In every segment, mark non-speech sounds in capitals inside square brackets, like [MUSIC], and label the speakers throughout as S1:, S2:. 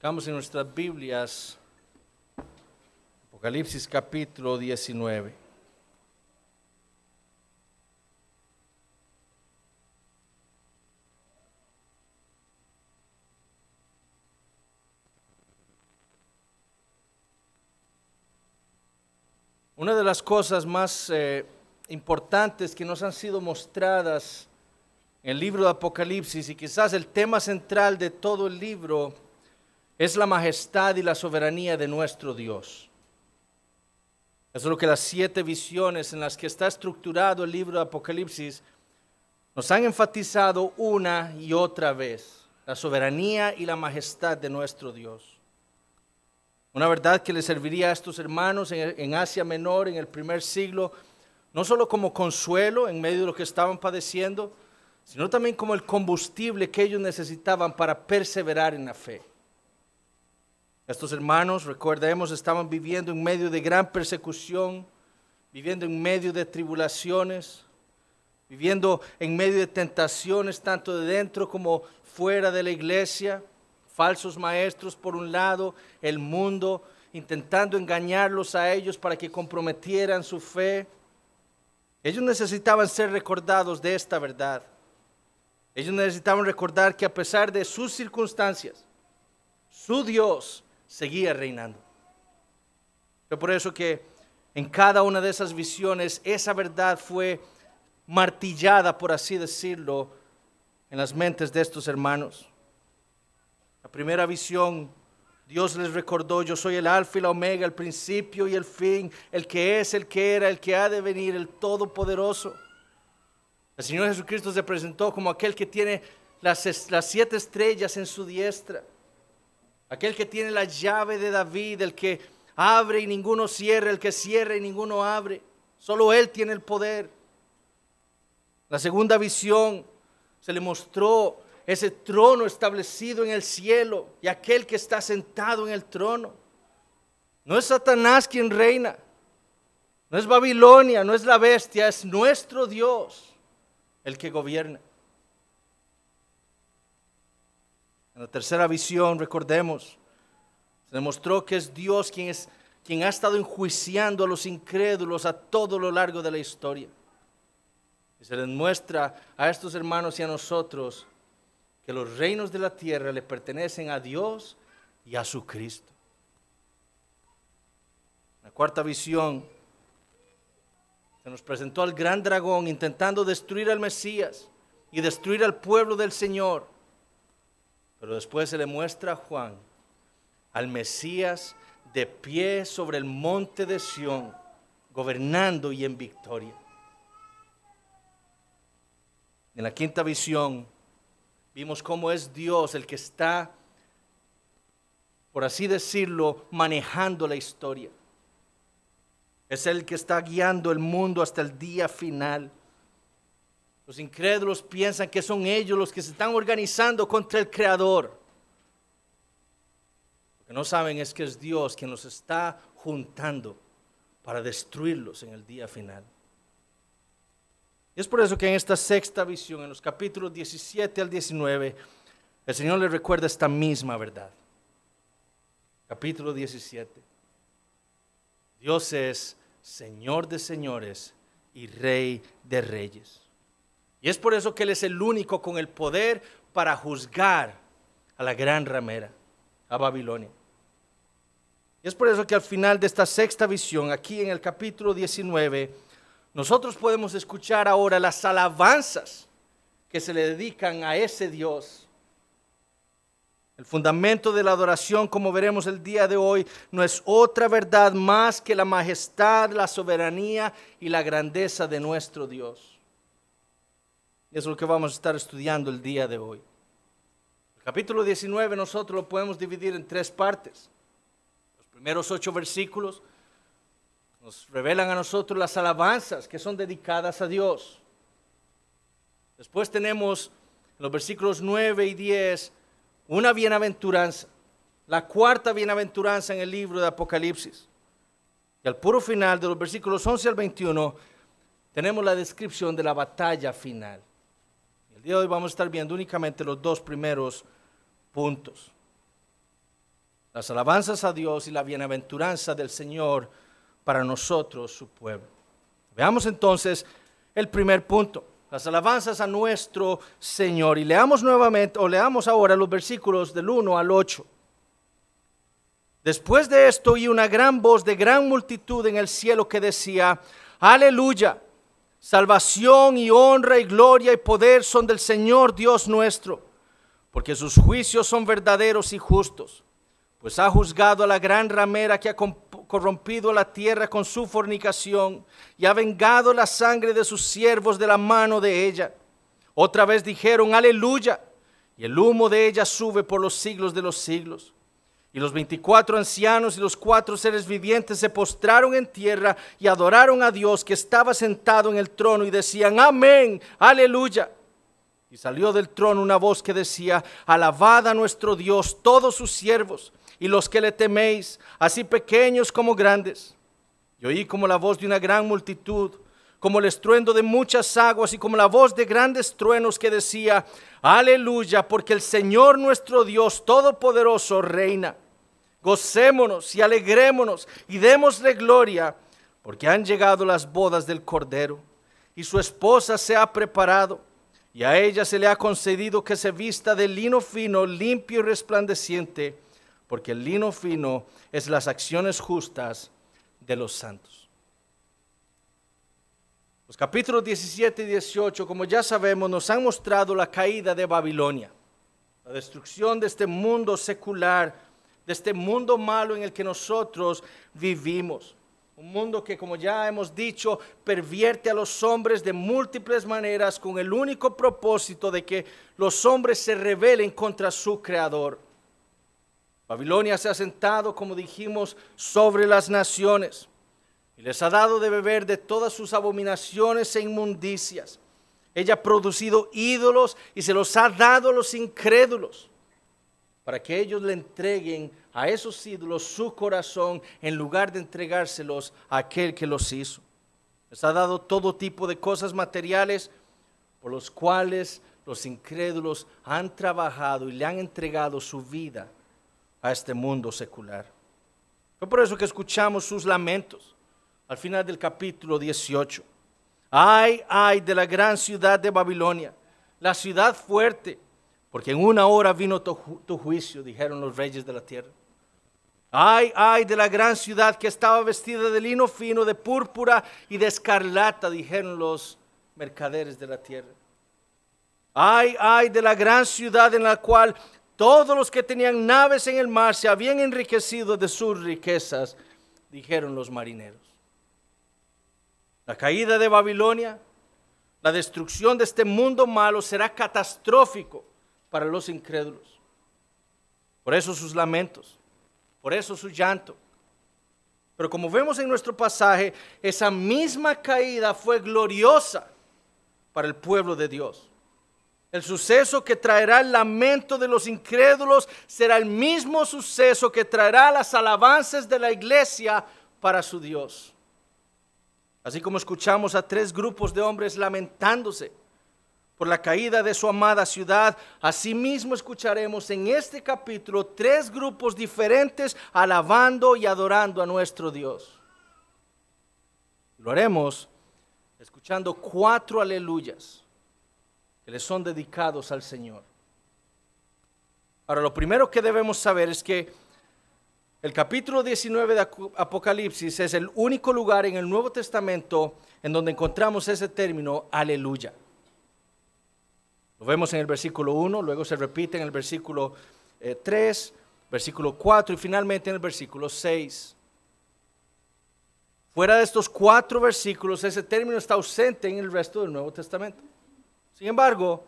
S1: Buscamos en nuestras Biblias Apocalipsis capítulo 19. Una de las cosas más eh, importantes que nos han sido mostradas en el libro de Apocalipsis y quizás el tema central de todo el libro es la majestad y la soberanía de nuestro Dios. Eso es lo que las siete visiones en las que está estructurado el libro de Apocalipsis nos han enfatizado una y otra vez, la soberanía y la majestad de nuestro Dios. Una verdad que le serviría a estos hermanos en, Asia Menor en el primer siglo, no solo como consuelo en medio de lo que estaban padeciendo, sino también como el combustible que ellos necesitaban para perseverar en la fe. Estos hermanos, recordemos, estaban viviendo en medio de gran persecución, viviendo en medio de tribulaciones, viviendo en medio de tentaciones tanto de dentro como fuera de la iglesia, falsos maestros por un lado, el mundo intentando engañarlos a ellos para que comprometieran su fe. Ellos necesitaban ser recordados de esta verdad. Ellos necesitaban recordar que a pesar de sus circunstancias, su Dios seguía reinando. pero por eso que en cada una de esas visiones esa verdad fue martillada, por así decirlo, en las mentes de estos hermanos. La primera visión, Dios les recordó, yo soy el alfa y la omega, el principio y el fin, el que es, el que era, el que ha de venir, el todopoderoso. El Señor Jesucristo se presentó como aquel que tiene las siete estrellas en su diestra. Aquel que tiene la llave de David, el que abre y ninguno cierra, el que cierra y ninguno abre. Solo Él tiene el poder. La segunda visión se le mostró ese trono establecido en el cielo y aquel que está sentado en el trono. No es Satanás quien reina, no es Babilonia, no es la bestia, es nuestro Dios el que gobierna. En la tercera visión, recordemos, se demostró que es Dios quien, es, quien ha estado enjuiciando a los incrédulos a todo lo largo de la historia. Y se les muestra a estos hermanos y a nosotros que los reinos de la tierra le pertenecen a Dios y a su Cristo. La cuarta visión se nos presentó al gran dragón intentando destruir al Mesías y destruir al pueblo del Señor. Pero después se le muestra a Juan al Mesías de pie sobre el monte de Sión, gobernando y en victoria. En la quinta visión vimos cómo es Dios el que está, por así decirlo, manejando la historia. Es el que está guiando el mundo hasta el día final. Los incrédulos piensan que son ellos los que se están organizando contra el Creador. Lo que no saben es que es Dios quien los está juntando para destruirlos en el día final. Y es por eso que en esta sexta visión, en los capítulos 17 al 19, el Señor les recuerda esta misma verdad. Capítulo 17. Dios es Señor de señores y Rey de reyes. Y es por eso que Él es el único con el poder para juzgar a la gran ramera, a Babilonia. Y es por eso que al final de esta sexta visión, aquí en el capítulo 19, nosotros podemos escuchar ahora las alabanzas que se le dedican a ese Dios. El fundamento de la adoración, como veremos el día de hoy, no es otra verdad más que la majestad, la soberanía y la grandeza de nuestro Dios. Y es lo que vamos a estar estudiando el día de hoy. El capítulo 19 nosotros lo podemos dividir en tres partes. Los primeros ocho versículos nos revelan a nosotros las alabanzas que son dedicadas a Dios. Después tenemos en los versículos 9 y 10 una bienaventuranza, la cuarta bienaventuranza en el libro de Apocalipsis. Y al puro final de los versículos 11 al 21 tenemos la descripción de la batalla final. El día de hoy vamos a estar viendo únicamente los dos primeros puntos. Las alabanzas a Dios y la bienaventuranza del Señor para nosotros, su pueblo. Veamos entonces el primer punto, las alabanzas a nuestro Señor. Y leamos nuevamente, o leamos ahora los versículos del 1 al 8. Después de esto oí una gran voz de gran multitud en el cielo que decía, aleluya. Salvación y honra y gloria y poder son del Señor Dios nuestro, porque sus juicios son verdaderos y justos, pues ha juzgado a la gran ramera que ha corrompido la tierra con su fornicación y ha vengado la sangre de sus siervos de la mano de ella. Otra vez dijeron, aleluya, y el humo de ella sube por los siglos de los siglos. Y los veinticuatro ancianos y los cuatro seres vivientes se postraron en tierra y adoraron a Dios que estaba sentado en el trono y decían, amén, aleluya. Y salió del trono una voz que decía, alabad a nuestro Dios todos sus siervos y los que le teméis, así pequeños como grandes. Y oí como la voz de una gran multitud, como el estruendo de muchas aguas y como la voz de grandes truenos que decía, aleluya, porque el Señor nuestro Dios Todopoderoso reina gocémonos y alegrémonos y démosle gloria, porque han llegado las bodas del Cordero y su esposa se ha preparado y a ella se le ha concedido que se vista de lino fino, limpio y resplandeciente, porque el lino fino es las acciones justas de los santos. Los capítulos 17 y 18, como ya sabemos, nos han mostrado la caída de Babilonia, la destrucción de este mundo secular de este mundo malo en el que nosotros vivimos. Un mundo que, como ya hemos dicho, pervierte a los hombres de múltiples maneras con el único propósito de que los hombres se rebelen contra su creador. Babilonia se ha sentado, como dijimos, sobre las naciones y les ha dado de beber de todas sus abominaciones e inmundicias. Ella ha producido ídolos y se los ha dado a los incrédulos para que ellos le entreguen a esos ídolos su corazón en lugar de entregárselos a aquel que los hizo. Les ha dado todo tipo de cosas materiales por los cuales los incrédulos han trabajado y le han entregado su vida a este mundo secular. Fue por eso que escuchamos sus lamentos al final del capítulo 18. Ay, ay de la gran ciudad de Babilonia, la ciudad fuerte porque en una hora vino tu, juicio, dijeron los reyes de la tierra. Ay, ay de la gran ciudad que estaba vestida de lino fino, de púrpura y de escarlata, dijeron los mercaderes de la tierra. Ay, ay de la gran ciudad en la cual todos los que tenían naves en el mar se habían enriquecido de sus riquezas, dijeron los marineros. La caída de Babilonia, la destrucción de este mundo malo será catastrófico para los incrédulos. Por eso sus lamentos, por eso su llanto. Pero como vemos en nuestro pasaje, esa misma caída fue gloriosa para el pueblo de Dios. El suceso que traerá el lamento de los incrédulos será el mismo suceso que traerá las alabanzas de la iglesia para su Dios. Así como escuchamos a tres grupos de hombres lamentándose por la caída de su amada ciudad. Asimismo escucharemos en este capítulo tres grupos diferentes alabando y adorando a nuestro Dios. Lo haremos escuchando cuatro aleluyas que le son dedicados al Señor. Ahora, lo primero que debemos saber es que el capítulo 19 de Apocalipsis es el único lugar en el Nuevo Testamento en donde encontramos ese término aleluya. Lo vemos en el versículo 1, luego se repite en el versículo 3, eh, versículo 4 y finalmente en el versículo 6. Fuera de estos cuatro versículos, ese término está ausente en el resto del Nuevo Testamento. Sin embargo,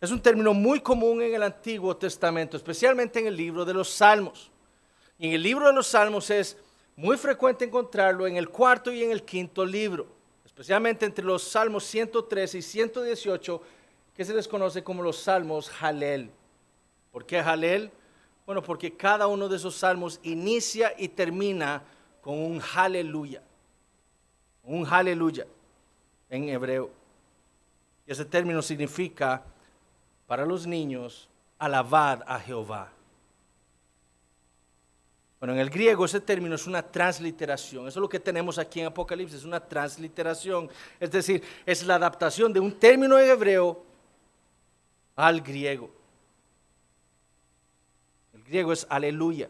S1: es un término muy común en el Antiguo Testamento, especialmente en el libro de los Salmos. Y en el libro de los Salmos es muy frecuente encontrarlo en el cuarto y en el quinto libro, especialmente entre los Salmos 113 y 118 que se les conoce como los salmos Halel. ¿Por qué Halel? Bueno, porque cada uno de esos salmos inicia y termina con un haleluya, Un haleluya en hebreo. Y ese término significa para los niños alabar a Jehová. Bueno, en el griego ese término es una transliteración. Eso es lo que tenemos aquí en Apocalipsis, es una transliteración. Es decir, es la adaptación de un término en hebreo al griego. El griego es aleluya,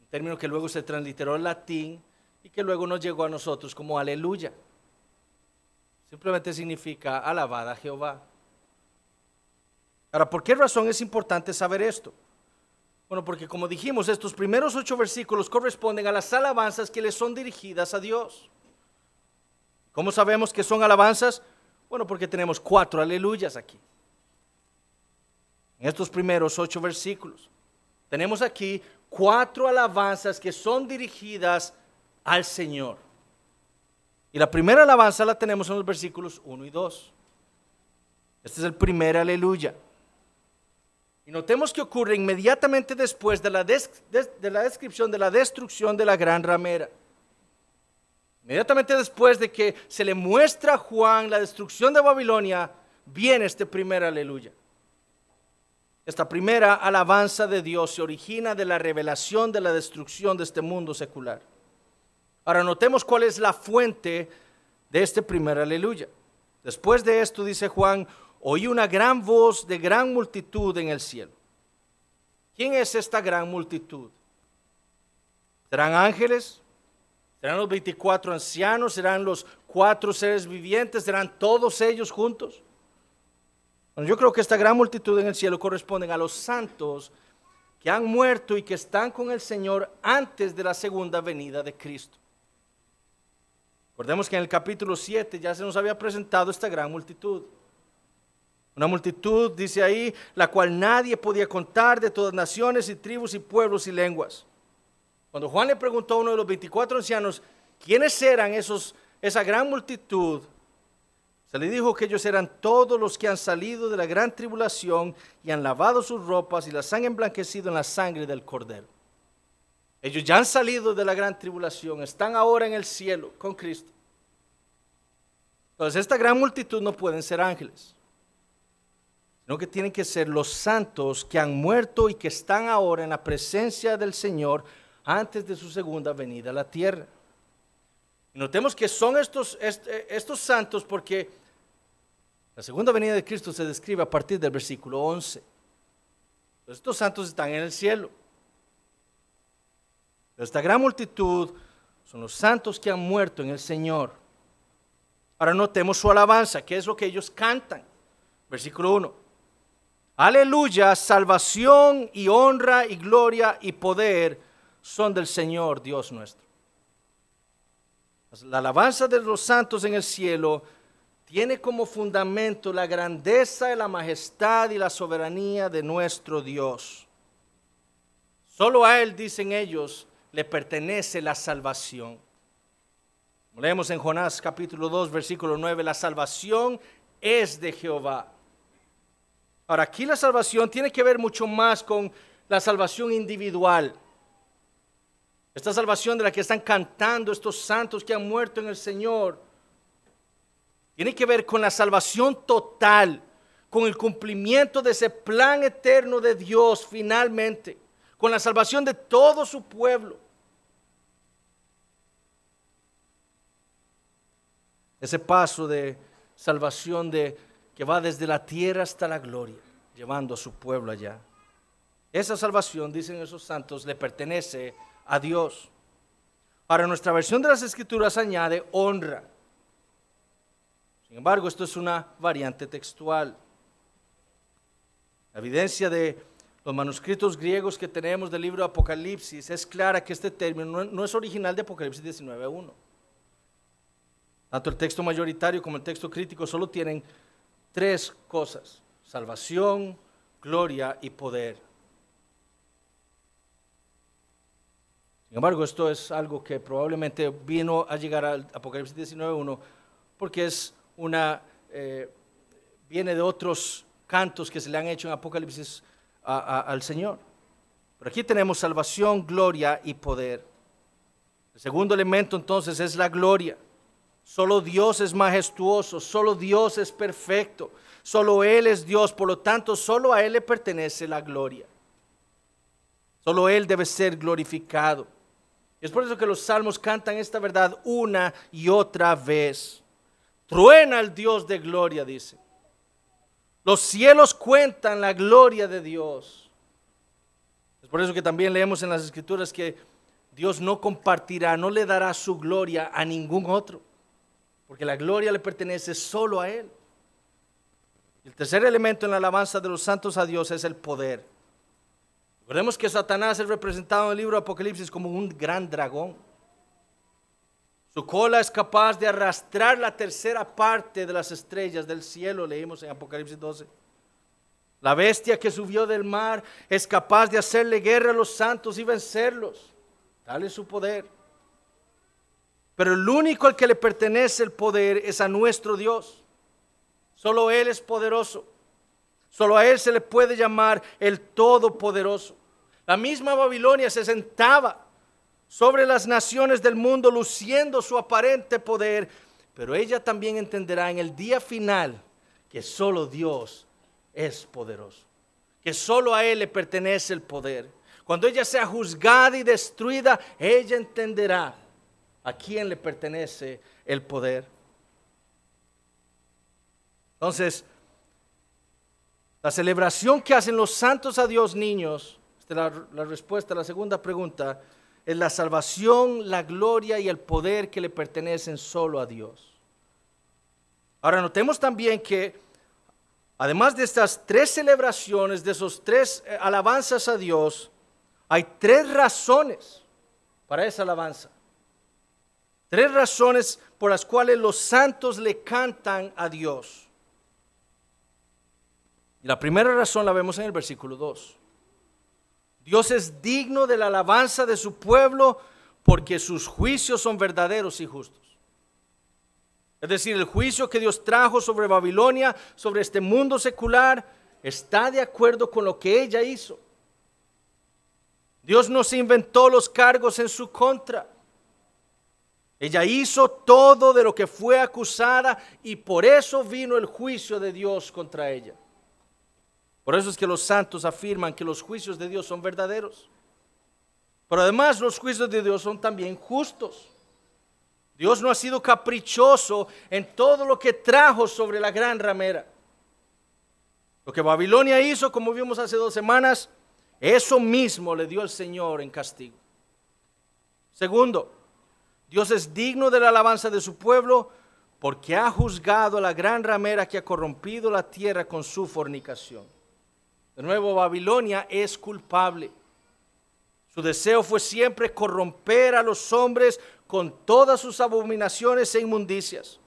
S1: un término que luego se transliteró al latín y que luego nos llegó a nosotros como aleluya. Simplemente significa alabada a Jehová. Ahora, ¿por qué razón es importante saber esto? Bueno, porque como dijimos, estos primeros ocho versículos corresponden a las alabanzas que le son dirigidas a Dios. ¿Cómo sabemos que son alabanzas? Bueno, porque tenemos cuatro aleluyas aquí en estos primeros ocho versículos. Tenemos aquí cuatro alabanzas que son dirigidas al Señor. Y la primera alabanza la tenemos en los versículos 1 y 2. Este es el primer aleluya. Y notemos que ocurre inmediatamente después de la, de la, descripción de la destrucción de la gran ramera. Inmediatamente después de que se le muestra a Juan la destrucción de Babilonia, viene este primer aleluya. Esta primera alabanza de Dios se origina de la revelación de la destrucción de este mundo secular. Ahora notemos cuál es la fuente de este primer aleluya. Después de esto, dice Juan, oí una gran voz de gran multitud en el cielo. ¿Quién es esta gran multitud? ¿Serán ángeles? ¿Serán los 24 ancianos? ¿Serán los cuatro seres vivientes? ¿Serán todos ellos juntos? yo creo que esta gran multitud en el cielo corresponden a los santos que han muerto y que están con el Señor antes de la segunda venida de Cristo. Recordemos que en el capítulo 7 ya se nos había presentado esta gran multitud. Una multitud, dice ahí, la cual nadie podía contar de todas naciones y tribus y pueblos y lenguas. Cuando Juan le preguntó a uno de los 24 ancianos quiénes eran esos, esa gran multitud, se le dijo que ellos eran todos los que han salido de la gran tribulación y han lavado sus ropas y las han emblanquecido en la sangre del cordero. Ellos ya han salido de la gran tribulación, están ahora en el cielo con Cristo. Entonces esta gran multitud no pueden ser ángeles, sino que tienen que ser los santos que han muerto y que están ahora en la presencia del Señor antes de su segunda venida a la tierra. Notemos que son estos, eh, estos santos porque la segunda venida de Cristo se describe a partir del versículo 11. Estos santos están en el cielo. Esta gran multitud son los santos que han muerto en el Señor. Ahora notemos su alabanza, que es lo que ellos cantan. Versículo 1. Aleluya, salvación y honra y gloria y poder son del Señor Dios nuestro. Pues, la alabanza de los santos en el cielo tiene como fundamento la grandeza, la majestad y la soberanía de nuestro Dios. Solo a Él, dicen ellos, le pertenece la salvación. Leemos en Jonás capítulo 2, versículo 9, la salvación es de Jehová. Ahora, aquí la salvación tiene que ver mucho más con la salvación individual. Esta salvación de la que están cantando estos santos que han muerto en el Señor tiene que ver con la salvación total, con el cumplimiento de ese plan eterno de Dios finalmente, con la salvación de todo su pueblo. Ese paso de salvación de, que va desde la tierra hasta la gloria, llevando a su pueblo allá. Esa salvación, dicen esos santos, le pertenece a a Dios. para nuestra versión de las escrituras añade honra. Sin embargo, esto es una variante textual. La evidencia de los manuscritos griegos que tenemos del libro Apocalipsis es clara que este término no es original de Apocalipsis 19.1. Tanto el texto mayoritario como el texto crítico solo tienen tres cosas, salvación, gloria y poder. Sin embargo, esto es algo que probablemente vino a llegar al Apocalipsis 19.1 porque es una, eh, viene de otros cantos que se le han hecho en Apocalipsis al Señor. Pero aquí tenemos salvación, gloria y poder. El segundo elemento entonces es la gloria. Solo Dios es majestuoso, solo Dios es perfecto, solo Él es Dios, por lo tanto solo a Él le pertenece la gloria. Solo Él debe ser glorificado. Es por eso que los salmos cantan esta verdad una y otra vez. Truena el Dios de gloria, dice. Los cielos cuentan la gloria de Dios. Es por eso que también leemos en las escrituras que Dios no compartirá, no le dará su gloria a ningún otro, porque la gloria le pertenece solo a Él. El tercer elemento en la alabanza de los santos a Dios es el poder. Recordemos que Satanás es representado en el libro de Apocalipsis como un gran dragón. Su cola es capaz de arrastrar la tercera parte de las estrellas del cielo, leímos en Apocalipsis 12. La bestia que subió del mar es capaz de hacerle guerra a los santos y vencerlos. Dale su poder. Pero el único al que le pertenece el poder es a nuestro Dios. Solo Él es poderoso. Solo a Él se le puede llamar el Todopoderoso. La misma Babilonia se sentaba sobre las naciones del mundo luciendo su aparente poder, pero ella también entenderá en el día final que solo Dios es poderoso, que solo a Él le pertenece el poder. Cuando ella sea juzgada y destruida, ella entenderá a quién le pertenece el poder. Entonces, la celebración que hacen los santos a Dios niños la, respuesta a la segunda pregunta es la salvación, la gloria y el poder que le pertenecen solo a Dios. Ahora notemos también que además de estas tres celebraciones, de esos tres eh, alabanzas a Dios, hay tres razones para esa alabanza. Tres razones por las cuales los santos le cantan a Dios. Y la primera razón la vemos en el versículo 2. Dios es digno de la alabanza de su pueblo porque sus juicios son verdaderos y justos. Es decir, el juicio que Dios trajo sobre Babilonia, sobre este mundo secular, está de acuerdo con lo que ella hizo. Dios no se inventó los cargos en su contra. Ella hizo todo de lo que fue acusada y por eso vino el juicio de Dios contra ella. Por eso es que los santos afirman que los juicios de Dios son verdaderos. Pero además los juicios de Dios son también justos. Dios no ha sido caprichoso en todo lo que trajo sobre la gran ramera. Lo que Babilonia hizo, como vimos hace dos semanas, eso mismo le dio el Señor en castigo. Segundo, Dios es digno de la alabanza de su pueblo porque ha juzgado a la gran ramera que ha corrompido la tierra con su fornicación. De nuevo, Babilonia es culpable. Su deseo fue siempre corromper a los hombres con todas sus abominaciones e inmundicias.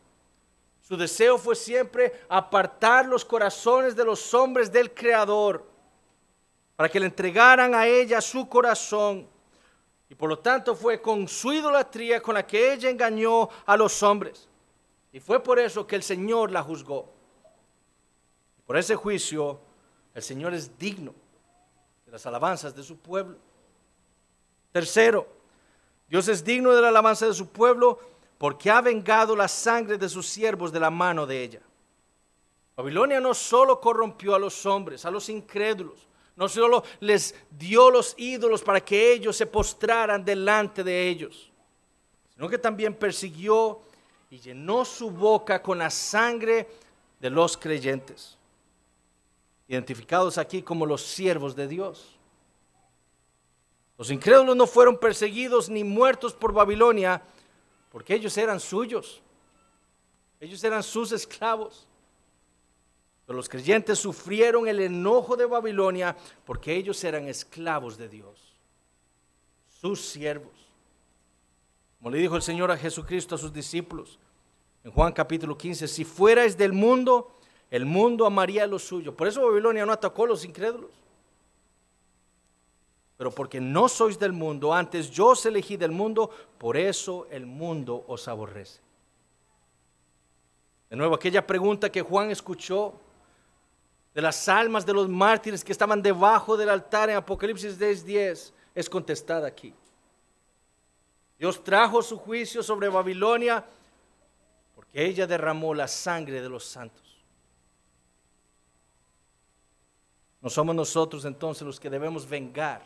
S1: Su deseo fue siempre apartar los corazones de los hombres del Creador para que le entregaran a ella su corazón. Y por lo tanto fue con su idolatría con la que ella engañó a los hombres. Y fue por eso que el Señor la juzgó. Por ese juicio el Señor es digno de las alabanzas de su pueblo. Tercero, Dios es digno de la alabanza de su pueblo porque ha vengado la sangre de sus siervos de la mano de ella. Babilonia no solo corrompió a los hombres, a los incrédulos, no solo les dio los ídolos para que ellos se postraran delante de ellos, sino que también persiguió y llenó su boca con la sangre de los creyentes identificados aquí como los siervos de Dios. Los incrédulos no fueron perseguidos ni muertos por Babilonia, porque ellos eran suyos. Ellos eran sus esclavos. Pero los creyentes sufrieron el enojo de Babilonia porque ellos eran esclavos de Dios, sus siervos. Como le dijo el Señor a Jesucristo a sus discípulos en Juan capítulo 15, si fuerais del mundo, el mundo amaría lo suyo. Por eso Babilonia no atacó a los incrédulos. Pero porque no sois del mundo, antes yo os elegí del mundo, por eso el mundo os aborrece. De nuevo, aquella pregunta que Juan escuchó de las almas de los mártires que estaban debajo del altar en Apocalipsis 10. es contestada aquí. Dios trajo su juicio sobre Babilonia porque ella derramó la sangre de los santos. No somos nosotros entonces los que debemos vengar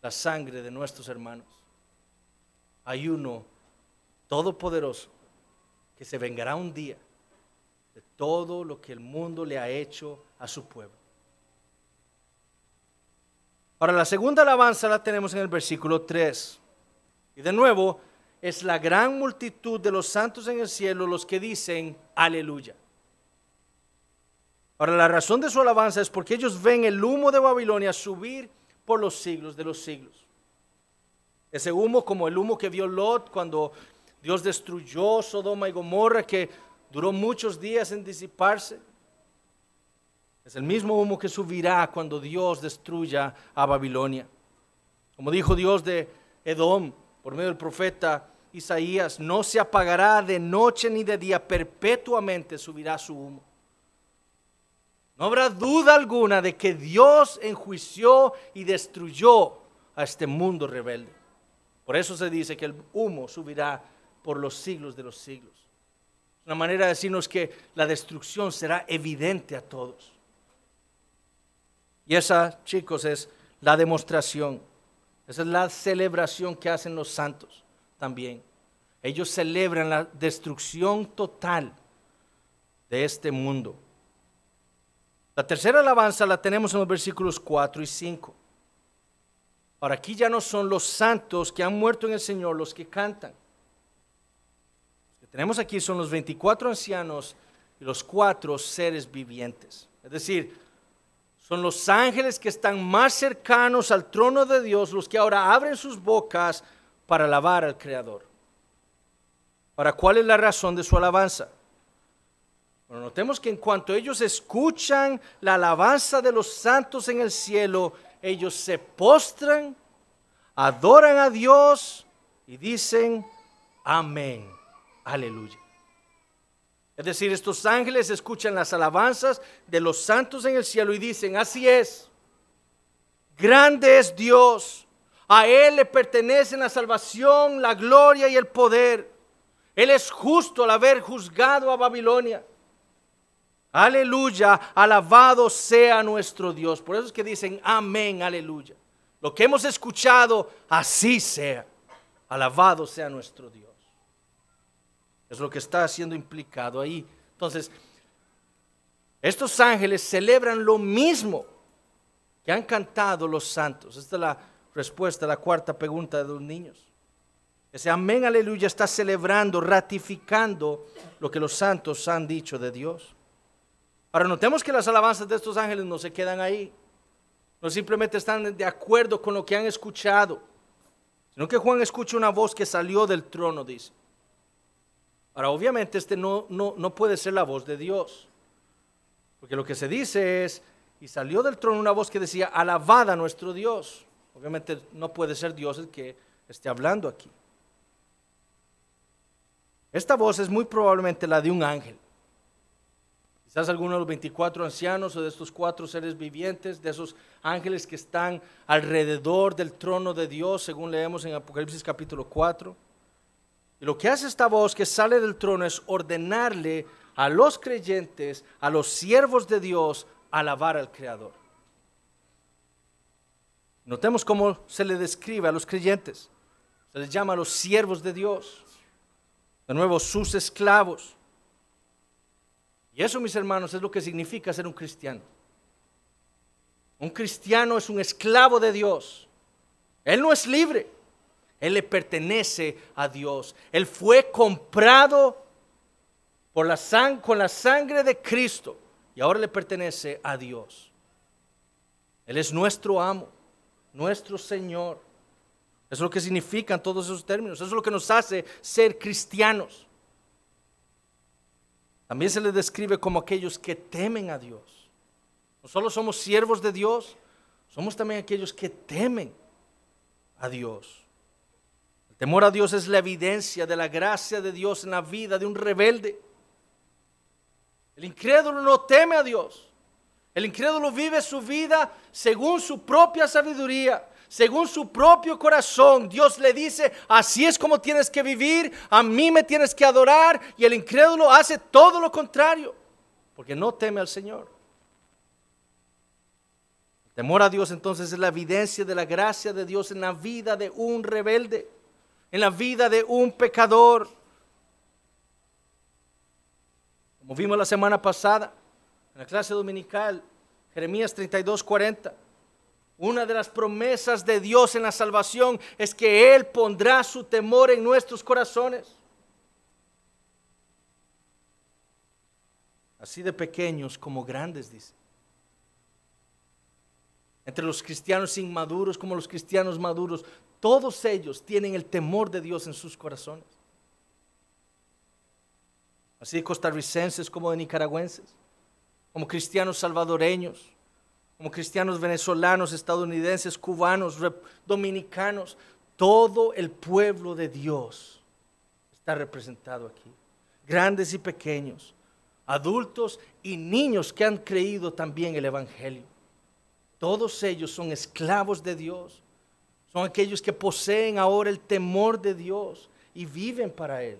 S1: la sangre de nuestros hermanos. Hay uno todopoderoso que se vengará un día de todo lo que el mundo le ha hecho a su pueblo. Para la segunda alabanza la tenemos en el versículo 3. Y de nuevo, es la gran multitud de los santos en el cielo los que dicen, aleluya. Ahora, la razón de su alabanza es porque ellos ven el humo de Babilonia subir por los siglos de los siglos. Ese humo como el humo que vio Lot cuando Dios destruyó Sodoma y Gomorra, que duró muchos días en disiparse. Es el mismo humo que subirá cuando Dios destruya a Babilonia. Como dijo Dios de Edom por medio del profeta Isaías, no se apagará de noche ni de día, perpetuamente subirá su humo. No habrá duda alguna de que Dios enjuició y destruyó a este mundo rebelde. Por eso se dice que el humo subirá por los siglos de los siglos. Una manera de decirnos que la destrucción será evidente a todos. Y esa, chicos, es la demostración. Esa es la celebración que hacen los santos también. Ellos celebran la destrucción total de este mundo. La tercera alabanza la tenemos en los versículos 4 y 5. Ahora aquí ya no son los santos que han muerto en el Señor los que cantan. que tenemos aquí son los 24 ancianos y los cuatro seres vivientes. Es decir, son los ángeles que están más cercanos al trono de Dios los que ahora abren sus bocas para alabar al Creador. ¿Para ¿cuál es la razón de su alabanza? notemos que en cuanto ellos escuchan la alabanza de los santos en el cielo, ellos se postran, adoran a Dios y dicen, amén, aleluya. Es decir, estos ángeles escuchan las alabanzas de los santos en el cielo y dicen, así es, grande es Dios, a Él le pertenecen la salvación, la gloria y el poder. Él es justo al haber juzgado a Babilonia. Aleluya, alabado sea nuestro Dios. Por eso es que dicen amén, aleluya. Lo que hemos escuchado, así sea. Alabado sea nuestro Dios. Es lo que está siendo implicado ahí. Entonces, estos ángeles celebran lo mismo que han cantado los santos. Esta es la respuesta a la cuarta pregunta de los niños. Ese amén, aleluya, está celebrando, ratificando lo que los santos han dicho de Dios. Ahora notemos que las alabanzas de estos ángeles no se quedan ahí. No simplemente están de acuerdo con lo que han escuchado, sino que Juan escucha una voz que salió del trono, dice. Ahora, obviamente, este no, no, no puede ser la voz de Dios. Porque lo que se dice es, y salió del trono una voz que decía, alabada nuestro Dios. Obviamente no puede ser Dios el que esté hablando aquí. Esta voz es muy probablemente la de un ángel. Quizás alguno de los 24 ancianos o de estos cuatro seres vivientes, de esos ángeles que están alrededor del trono de Dios, según leemos en Apocalipsis capítulo 4. Y lo que hace esta voz que sale del trono es ordenarle a los creyentes, a los siervos de Dios, alabar al Creador. Notemos cómo se le describe a los creyentes. Se les llama a los siervos de Dios. De nuevo, sus esclavos. Y eso, mis hermanos, es lo que significa ser un cristiano. Un cristiano es un esclavo de Dios. Él no es libre. Él le pertenece a Dios. Él fue comprado por la con la sangre de Cristo y ahora le pertenece a Dios. Él es nuestro amo, nuestro Señor. Eso es lo que significan todos esos términos. Eso es lo que nos hace ser cristianos. También se le describe como aquellos que temen a Dios. No solo somos siervos de Dios, somos también aquellos que temen a Dios. El temor a Dios es la evidencia de la gracia de Dios en la vida de un rebelde. El incrédulo no teme a Dios. El incrédulo vive su vida según su propia sabiduría según su propio corazón, Dios le dice, así es como tienes que vivir, a mí me tienes que adorar, y el incrédulo hace todo lo contrario, porque no teme al Señor. El temor a Dios entonces es la evidencia de la gracia de Dios en la vida de un rebelde, en la vida de un pecador. Como vimos la semana pasada, en la clase dominical, Jeremías 32, 40. Una de las promesas de Dios en la salvación es que Él pondrá su temor en nuestros corazones. Así de pequeños como grandes, dice. Entre los cristianos inmaduros como los cristianos maduros, todos ellos tienen el temor de Dios en sus corazones. Así de costarricenses como de nicaragüenses, como cristianos salvadoreños, como cristianos venezolanos, estadounidenses, cubanos, dominicanos, todo el pueblo de Dios está representado aquí. Grandes y pequeños, adultos y niños que han creído también el Evangelio. Todos ellos son esclavos de Dios. Son aquellos que poseen ahora el temor de Dios y viven para Él.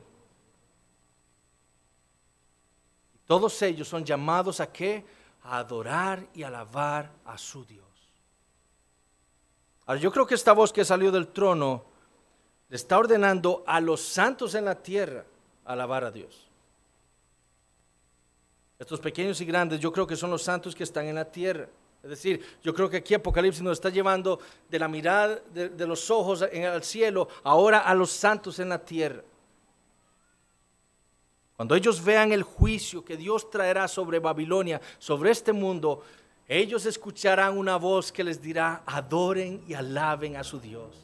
S1: Todos ellos son llamados a qué? adorar y alabar a su Dios. Ahora yo creo que esta voz que salió del trono le está ordenando a los santos en la tierra alabar a Dios. Estos pequeños y grandes yo creo que son los santos que están en la tierra. Es decir, yo creo que aquí Apocalipsis nos está llevando de la mirada de, los ojos en, el cielo, ahora a los santos en la tierra. Cuando ellos vean el juicio que Dios traerá sobre Babilonia, sobre este mundo, ellos escucharán una voz que les dirá, adoren y alaben a su Dios.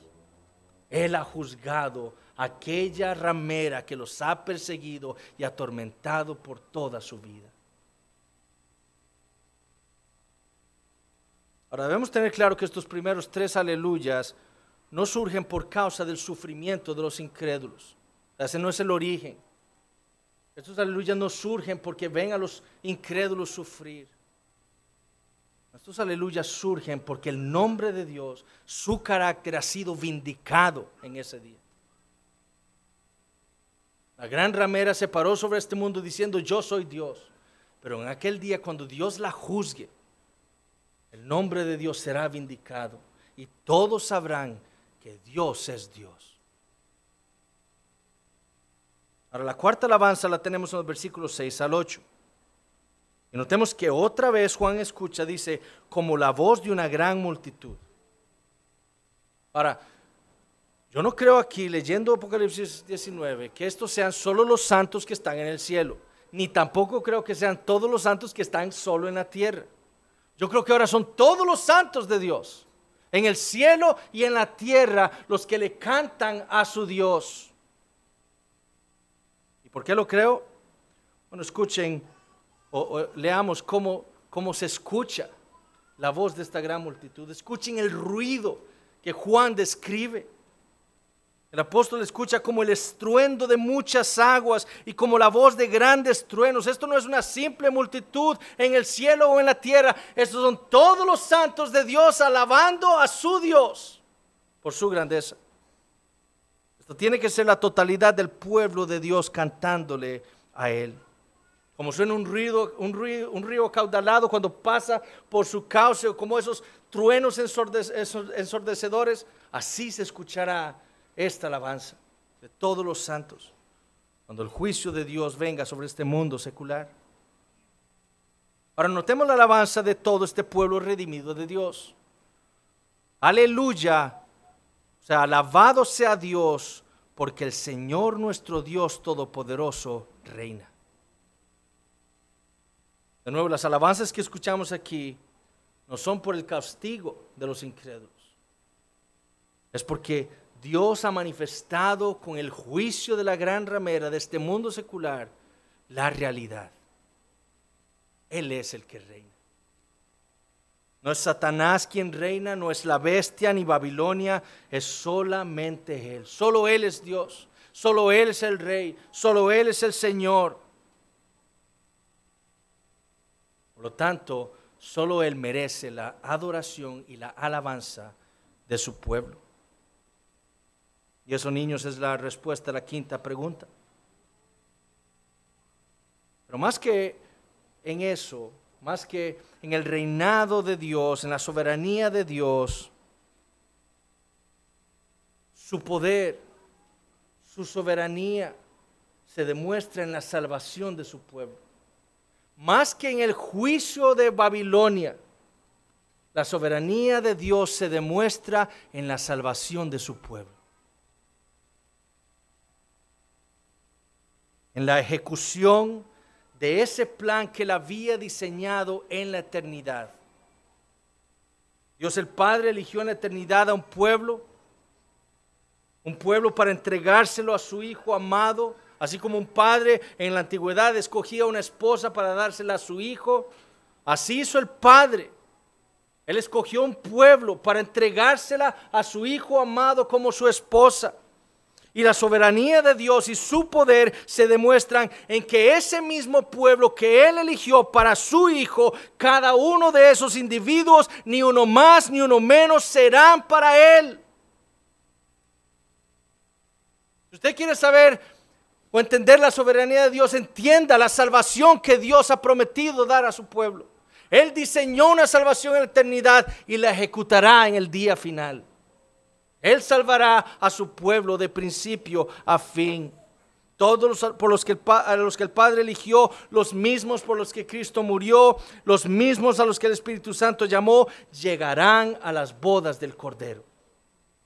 S1: Él ha juzgado aquella ramera que los ha perseguido y atormentado por toda su vida. Ahora debemos tener claro que estos primeros tres aleluyas no surgen por causa del sufrimiento de los incrédulos. Ese no es el origen. Estos aleluyas no surgen porque ven a los incrédulos sufrir. Estos aleluyas surgen porque el nombre de Dios, su carácter ha sido vindicado en ese día. La gran ramera se paró sobre este mundo diciendo, yo soy Dios. Pero en aquel día, cuando Dios la juzgue, el nombre de Dios será vindicado y todos sabrán que Dios es Dios. Ahora la cuarta alabanza la tenemos en los versículos 6 al 8. Y notemos que otra vez Juan escucha, dice, como la voz de una gran multitud. Ahora, yo no creo aquí, leyendo Apocalipsis 19, que estos sean solo los santos que están en el cielo, ni tampoco creo que sean todos los santos que están solo en la tierra. Yo creo que ahora son todos los santos de Dios, en el cielo y en la tierra, los que le cantan a su Dios. ¿Por qué lo creo? Bueno, escuchen o, leamos cómo, cómo se escucha la voz de esta gran multitud. Escuchen el ruido que Juan describe. El apóstol escucha como el estruendo de muchas aguas y como la voz de grandes truenos. Esto no es una simple multitud en el cielo o en la tierra. Estos son todos los santos de Dios alabando a su Dios por su grandeza tiene que ser la totalidad del pueblo de Dios cantándole a Él. Como suena un ruido, un río, un río caudalado cuando pasa por su cauce, como esos truenos ensordecedores, así se escuchará esta alabanza de todos los santos cuando el juicio de Dios venga sobre este mundo secular. Ahora notemos la alabanza de todo este pueblo redimido de Dios. Aleluya, o sea, alabado sea Dios, porque el Señor nuestro Dios Todopoderoso reina. De nuevo, las alabanzas que escuchamos aquí no son por el castigo de los incrédulos. Es porque Dios ha manifestado con el juicio de la gran ramera de este mundo secular la realidad. Él es el que reina. No es Satanás quien reina, no es la bestia ni Babilonia, es solamente Él. Solo Él es Dios, solo Él es el Rey, solo Él es el Señor. Por lo tanto, solo Él merece la adoración y la alabanza de su pueblo. Y eso, niños, es la respuesta a la quinta pregunta. Pero más que en eso, más que en el reinado de Dios, en la soberanía de Dios, su poder, su soberanía se demuestra en la salvación de su pueblo. Más que en el juicio de Babilonia, la soberanía de Dios se demuestra en la salvación de su pueblo. En la ejecución de ese plan que él había diseñado en la eternidad. Dios el Padre eligió en la eternidad a un pueblo, un pueblo para entregárselo a su Hijo amado, así como un padre en la antigüedad escogía una esposa para dársela a su Hijo. Así hizo el Padre. Él escogió un pueblo para entregársela a su Hijo amado como su esposa y la soberanía de Dios y su poder se demuestran en que ese mismo pueblo que Él eligió para su Hijo, cada uno de esos individuos, ni uno más ni uno menos, serán para Él. Si usted quiere saber o entender la soberanía de Dios, entienda la salvación que Dios ha prometido dar a su pueblo. Él diseñó una salvación en la eternidad y la ejecutará en el día final. Él salvará a su pueblo de principio a fin. Todos los, por los que, el, los que el Padre eligió, los mismos por los que Cristo murió, los mismos a los que el Espíritu Santo llamó, llegarán a las bodas del Cordero.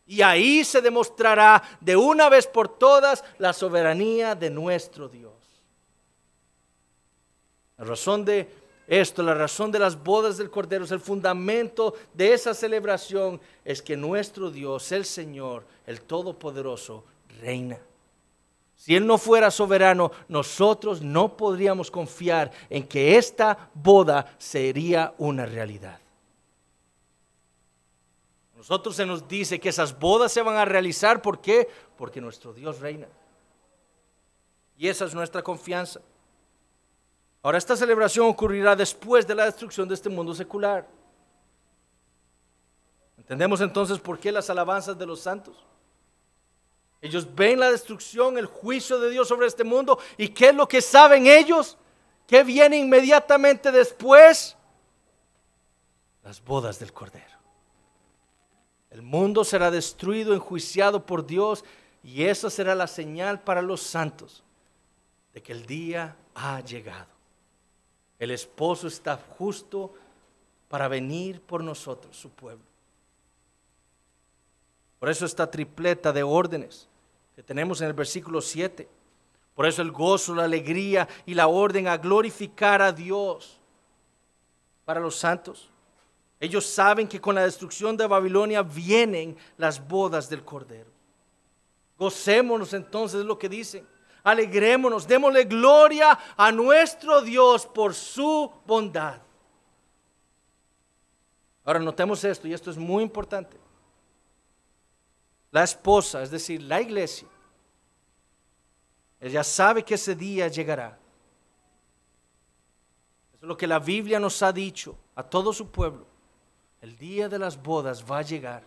S1: Y ahí se demostrará de una vez por todas la soberanía de nuestro Dios. La razón de esto, la razón de las bodas del Cordero, es el fundamento de esa celebración, es que nuestro Dios, el Señor, el Todopoderoso, reina. Si Él no fuera soberano, nosotros no podríamos confiar en que esta boda sería una realidad. Nosotros se nos dice que esas bodas se van a realizar, ¿por qué? Porque nuestro Dios reina. Y esa es nuestra confianza. Ahora, esta celebración ocurrirá después de la destrucción de este mundo secular. ¿Entendemos entonces por qué las alabanzas de los santos? Ellos ven la destrucción, el juicio de Dios sobre este mundo. ¿Y qué es lo que saben ellos? ¿Qué viene inmediatamente después? Las bodas del Cordero. El mundo será destruido, enjuiciado por Dios. Y esa será la señal para los santos de que el día ha llegado. El esposo está justo para venir por nosotros, su pueblo. Por eso esta tripleta de órdenes que tenemos en el versículo 7. Por eso el gozo, la alegría y la orden a glorificar a Dios para los santos. Ellos saben que con la destrucción de Babilonia vienen las bodas del Cordero. Gocémonos entonces de lo que dicen alegrémonos, démosle gloria a nuestro Dios por su bondad. Ahora notemos esto, y esto es muy importante. La esposa, es decir, la iglesia, ella sabe que ese día llegará. es lo que la Biblia nos ha dicho a todo su pueblo. El día de las bodas va a llegar.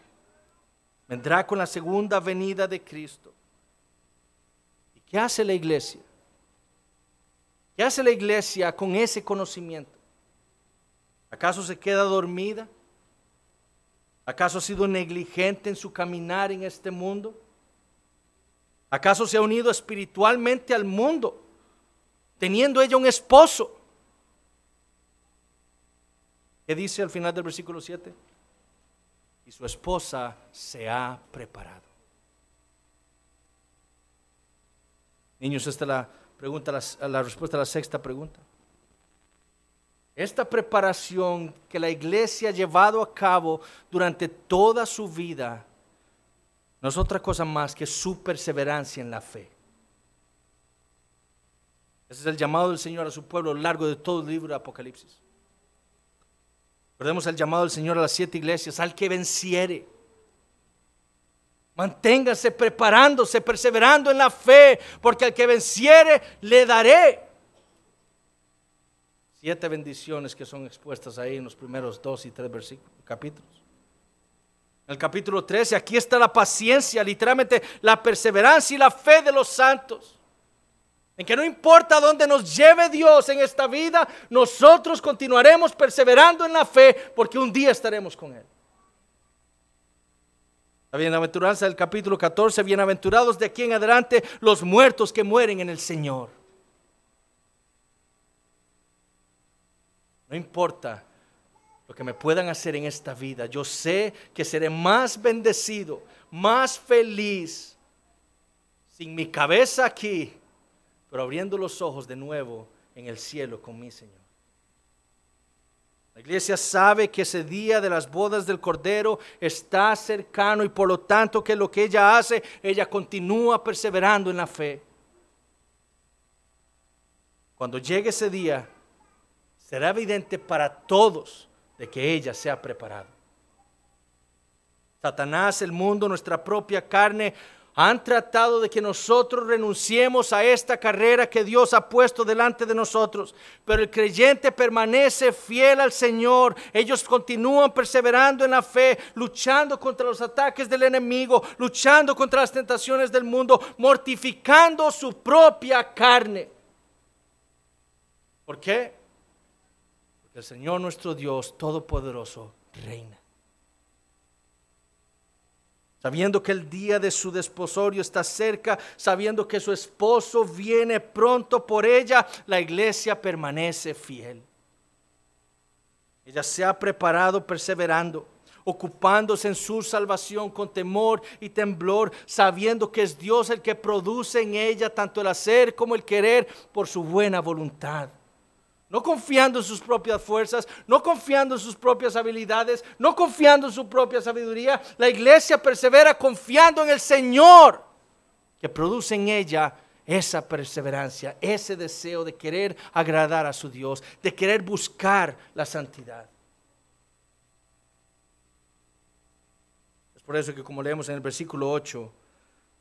S1: Vendrá con la segunda venida de Cristo. ¿Qué hace la iglesia? ¿Qué hace la iglesia con ese conocimiento? ¿Acaso se queda dormida? ¿Acaso ha sido negligente en su caminar en este mundo? ¿Acaso se ha unido espiritualmente al mundo, teniendo ella un esposo? ¿Qué dice al final del versículo 7? Y su esposa se ha preparado. Niños, esta es la, pregunta, la, respuesta a la sexta pregunta. Esta preparación que la iglesia ha llevado a cabo durante toda su vida no es otra cosa más que su perseverancia en la fe. Ese es el llamado del Señor a su pueblo a lo largo de todo el libro de Apocalipsis. Perdemos el llamado del Señor a las siete iglesias, al que venciere. Manténgase preparándose, perseverando en la fe, porque al que venciere le daré. Siete bendiciones que son expuestas ahí en los primeros dos y tres versículos, capítulos. En el capítulo 13, aquí está la paciencia, literalmente la perseverancia y la fe de los santos. En que no importa dónde nos lleve Dios en esta vida, nosotros continuaremos perseverando en la fe porque un día estaremos con Él. La bienaventuranza del capítulo 14, bienaventurados de aquí en adelante los muertos que mueren en el Señor. No importa lo que me puedan hacer en esta vida, yo sé que seré más bendecido, más feliz, sin mi cabeza aquí, pero abriendo los ojos de nuevo en el cielo con mi Señor. La iglesia sabe que ese día de las bodas del Cordero está cercano y por lo tanto que lo que ella hace, ella continúa perseverando en la fe. Cuando llegue ese día, será evidente para todos de que ella se ha preparado. Satanás, el mundo, nuestra propia carne, han tratado de que nosotros renunciemos a esta carrera que Dios ha puesto delante de nosotros. Pero el creyente permanece fiel al Señor. Ellos continúan perseverando en la fe, luchando contra los ataques del enemigo, luchando contra las tentaciones del mundo, mortificando su propia carne. ¿Por qué? Porque el Señor nuestro Dios Todopoderoso reina sabiendo que el día de su desposorio está cerca, sabiendo que su esposo viene pronto por ella, la iglesia permanece fiel. Ella se ha preparado perseverando, ocupándose en su salvación con temor y temblor, sabiendo que es Dios el que produce en ella tanto el hacer como el querer por su buena voluntad. No confiando en sus propias fuerzas, no confiando en sus propias habilidades, no confiando en su propia sabiduría. La iglesia persevera confiando en el Señor, que produce en ella esa perseverancia, ese deseo de querer agradar a su Dios, de querer buscar la santidad. Es por eso que como leemos en el versículo 8,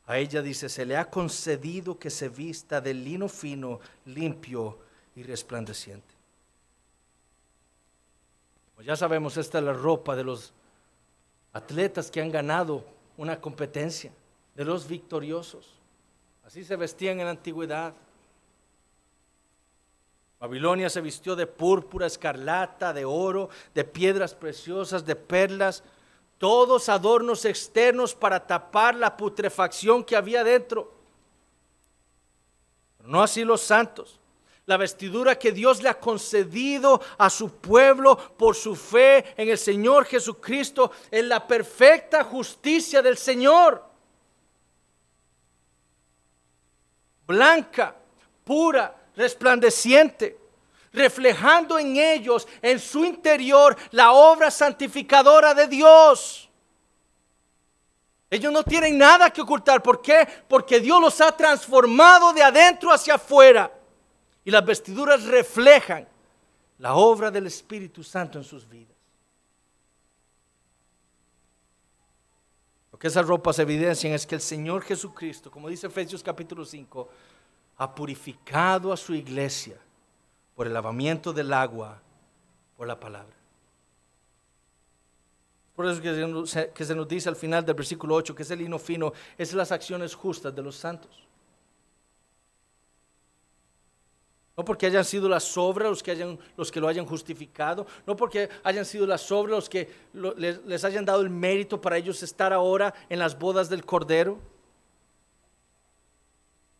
S1: a ella dice, se le ha concedido que se vista de lino fino, limpio, y resplandeciente. Pues ya sabemos, esta es la ropa de los atletas que han ganado una competencia, de los victoriosos. Así se vestían en la antigüedad. Babilonia se vistió de púrpura, escarlata, de oro, de piedras preciosas, de perlas, todos adornos externos para tapar la putrefacción que había dentro. Pero no así los santos la vestidura que Dios le ha concedido a su pueblo por su fe en el Señor Jesucristo, en la perfecta justicia del Señor. Blanca, pura, resplandeciente, reflejando en ellos, en su interior, la obra santificadora de Dios. Ellos no tienen nada que ocultar. ¿Por qué? Porque Dios los ha transformado de adentro hacia afuera. Y las vestiduras reflejan la obra del Espíritu Santo en sus vidas. Lo que esas ropas evidencian es que el Señor Jesucristo, como dice Efesios capítulo 5, ha purificado a su iglesia por el lavamiento del agua, por la palabra. Por eso que se, nos dice al final del versículo 8 que es el hino fino, es las acciones justas de los santos. No porque hayan sido las obras los que, hayan, los que lo hayan justificado, no porque hayan sido las obras los que les, les hayan dado el mérito para ellos estar ahora en las bodas del Cordero,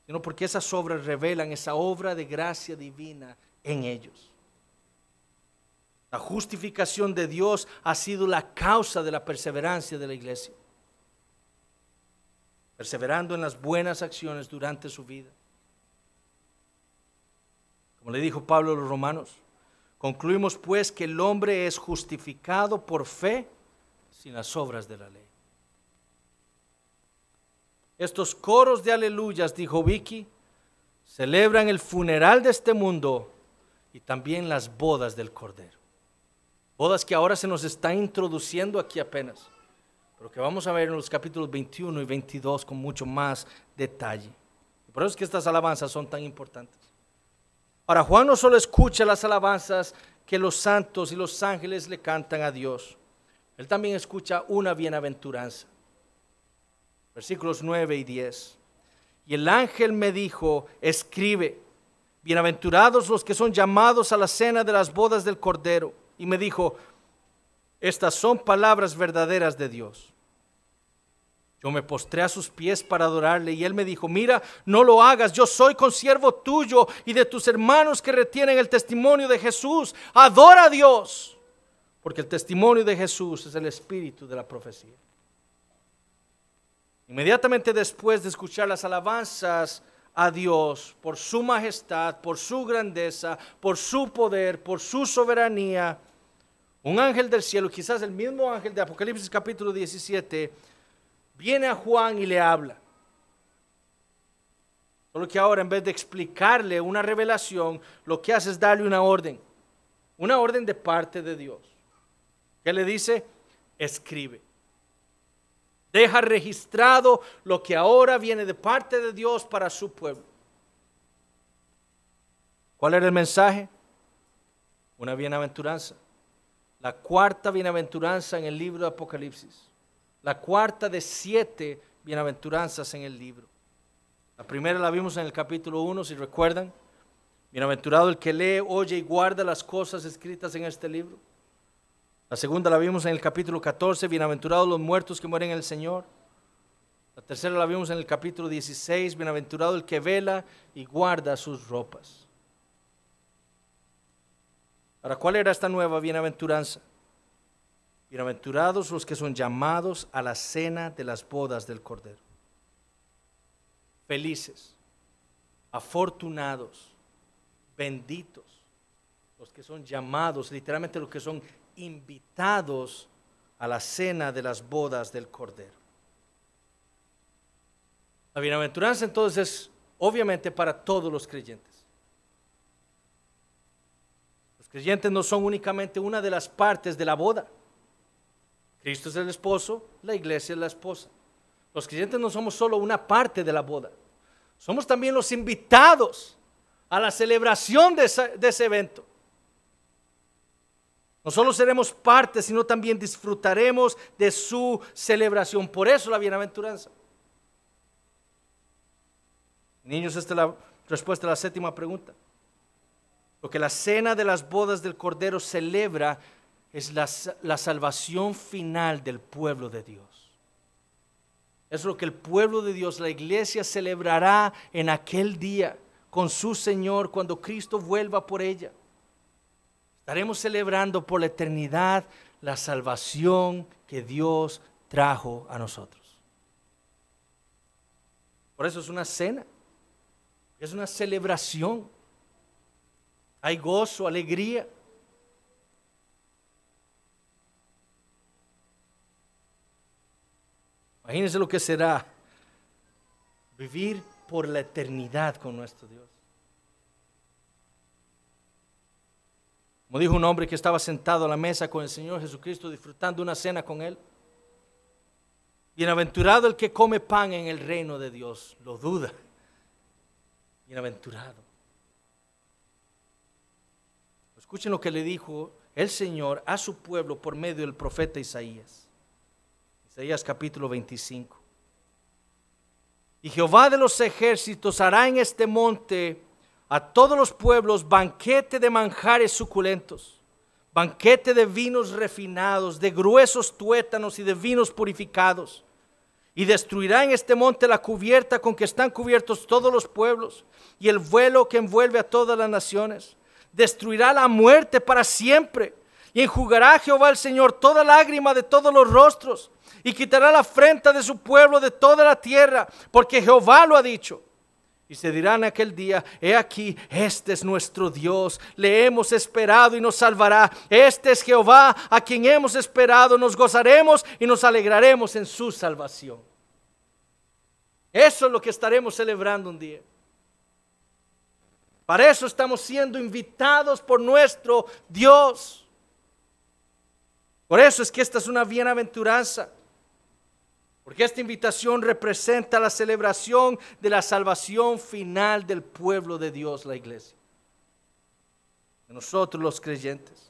S1: sino porque esas obras revelan esa obra de gracia divina en ellos. La justificación de Dios ha sido la causa de la perseverancia de la iglesia, perseverando en las buenas acciones durante su vida como le dijo Pablo a los romanos. Concluimos pues que el hombre es justificado por fe sin las obras de la ley. Estos coros de aleluyas, dijo Vicky, celebran el funeral de este mundo y también las bodas del Cordero. Bodas que ahora se nos está introduciendo aquí apenas, pero que vamos a ver en los capítulos 21 y 22 con mucho más detalle. Por eso es que estas alabanzas son tan importantes. Ahora Juan no solo escucha las alabanzas que los santos y los ángeles le cantan a Dios, él también escucha una bienaventuranza. Versículos 9 y 10. Y el ángel me dijo, escribe, bienaventurados los que son llamados a la cena de las bodas del Cordero. Y me dijo, estas son palabras verdaderas de Dios. Yo me postré a sus pies para adorarle y él me dijo, mira, no lo hagas, yo soy consiervo tuyo y de tus hermanos que retienen el testimonio de Jesús. Adora a Dios, porque el testimonio de Jesús es el espíritu de la profecía. Inmediatamente después de escuchar las alabanzas a Dios por su majestad, por su grandeza, por su poder, por su soberanía, un ángel del cielo, quizás el mismo ángel de Apocalipsis capítulo 17, viene a Juan y le habla. Solo que ahora en vez de explicarle una revelación, lo que hace es darle una orden, una orden de parte de Dios, ¿Qué le dice, escribe. Deja registrado lo que ahora viene de parte de Dios para su pueblo. ¿Cuál era el mensaje? Una bienaventuranza. La cuarta bienaventuranza en el libro de Apocalipsis la cuarta de siete bienaventuranzas en el libro. La primera la vimos en el capítulo 1, si recuerdan. Bienaventurado el que lee, oye y guarda las cosas escritas en este libro. La segunda la vimos en el capítulo 14, bienaventurados los muertos que mueren en el Señor. La tercera la vimos en el capítulo 16, bienaventurado el que vela y guarda sus ropas. ¿Para cuál era esta nueva bienaventuranza? Bienaventurados los que son llamados a la cena de las bodas del Cordero. Felices, afortunados, benditos, los que son llamados, literalmente los que son invitados a la cena de las bodas del Cordero. La bienaventuranza entonces es obviamente para todos los creyentes. Los creyentes no son únicamente una de las partes de la boda. Cristo es el esposo, la iglesia es la esposa. Los creyentes no somos solo una parte de la boda, somos también los invitados a la celebración de, ese evento. No solo seremos parte, sino también disfrutaremos de su celebración. Por eso la bienaventuranza. Niños, esta es la respuesta a la séptima pregunta. Lo que la cena de las bodas del Cordero celebra es la, salvación final del pueblo de Dios. Es lo que el pueblo de Dios, la iglesia, celebrará en aquel día con su Señor cuando Cristo vuelva por ella. Estaremos celebrando por la eternidad la salvación que Dios trajo a nosotros. Por eso es una cena, es una celebración. Hay gozo, alegría. Imagínense lo que será vivir por la eternidad con nuestro Dios. Como dijo un hombre que estaba sentado a la mesa con el Señor Jesucristo disfrutando una cena con él. Bienaventurado el que come pan en el reino de Dios, lo duda. Bienaventurado. Escuchen lo que le dijo el Señor a su pueblo por medio del profeta Isaías. Isaías capítulo 25. Y Jehová de los ejércitos hará en este monte a todos los pueblos banquete de manjares suculentos, banquete de vinos refinados, de gruesos tuétanos y de vinos purificados. Y destruirá en este monte la cubierta con que están cubiertos todos los pueblos y el vuelo que envuelve a todas las naciones. Destruirá la muerte para siempre. Y enjugará Jehová el Señor toda lágrima de todos los rostros y quitará la afrenta de su pueblo de toda la tierra, porque Jehová lo ha dicho. Y se dirán aquel día, he aquí, este es nuestro Dios, le hemos esperado y nos salvará. Este es Jehová a quien hemos esperado, nos gozaremos y nos alegraremos en su salvación. Eso es lo que estaremos celebrando un día. Para eso estamos siendo invitados por nuestro Dios. Por eso es que esta es una bienaventuranza. Porque esta invitación representa la celebración de la salvación final del pueblo de Dios, la iglesia. De nosotros los creyentes.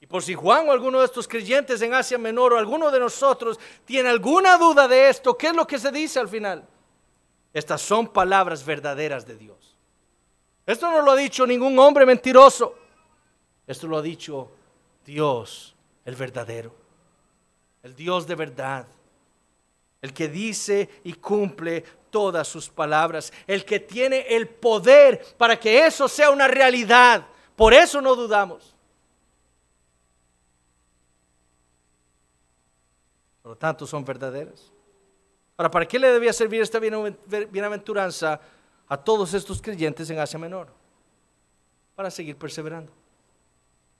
S1: Y por si Juan o alguno de estos creyentes en Asia Menor o alguno de nosotros tiene alguna duda de esto, ¿qué es lo que se dice al final? Estas son palabras verdaderas de Dios. Esto no lo ha dicho ningún hombre mentiroso. Esto lo ha dicho Dios, el verdadero, el Dios de verdad el que dice y cumple todas sus palabras, el que tiene el poder para que eso sea una realidad. Por eso no dudamos. Por lo tanto, son verdaderas. Ahora, ¿para qué le debía servir esta bienaventuranza a todos estos creyentes en Asia Menor? Para seguir perseverando.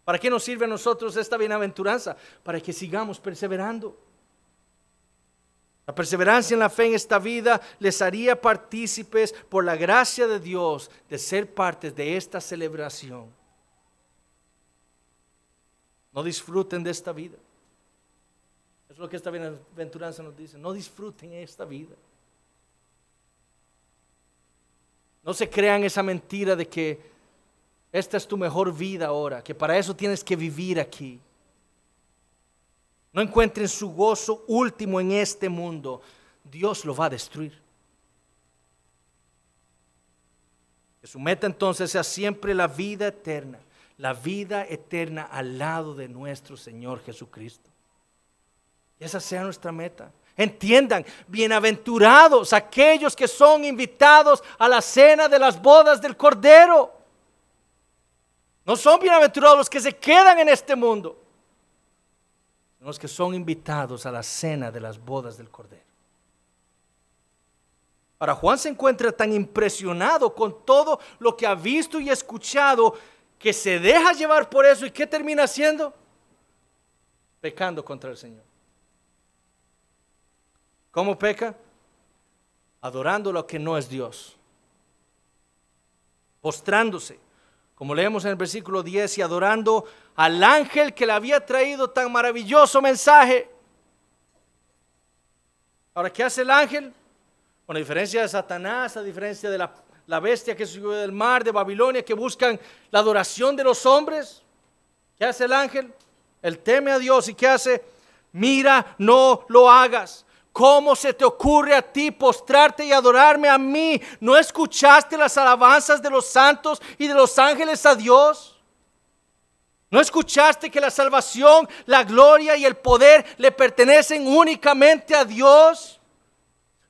S1: ¿Para qué nos sirve a nosotros esta bienaventuranza? Para que sigamos perseverando. La perseverancia en la fe en esta vida les haría partícipes por la gracia de Dios de ser partes de esta celebración. No disfruten de esta vida. Es lo que esta bienaventuranza nos dice. No disfruten esta vida. No se crean esa mentira de que esta es tu mejor vida ahora, que para eso tienes que vivir aquí no encuentren su gozo último en este mundo, Dios lo va a destruir. Que su meta entonces sea siempre la vida eterna, la vida eterna al lado de nuestro Señor Jesucristo. Y esa sea nuestra meta. Entiendan, bienaventurados aquellos que son invitados a la cena de las bodas del Cordero. No son bienaventurados los que se quedan en este mundo los que son invitados a la cena de las bodas del Cordero. Para Juan se encuentra tan impresionado con todo lo que ha visto y escuchado que se deja llevar por eso y ¿qué termina haciendo? Pecando contra el Señor. ¿Cómo peca? Adorando lo que no es Dios. Postrándose como leemos en el versículo 10, y adorando al ángel que le había traído tan maravilloso mensaje. Ahora, ¿qué hace el ángel? Bueno, a diferencia de Satanás, a diferencia de la, la bestia que subió del mar de Babilonia, que buscan la adoración de los hombres, ¿qué hace el ángel? Él teme a Dios y ¿qué hace? Mira, no lo hagas. ¿Cómo se te ocurre a ti postrarte y adorarme a mí? ¿No escuchaste las alabanzas de los santos y de los ángeles a Dios? ¿No escuchaste que la salvación, la gloria y el poder le pertenecen únicamente a Dios?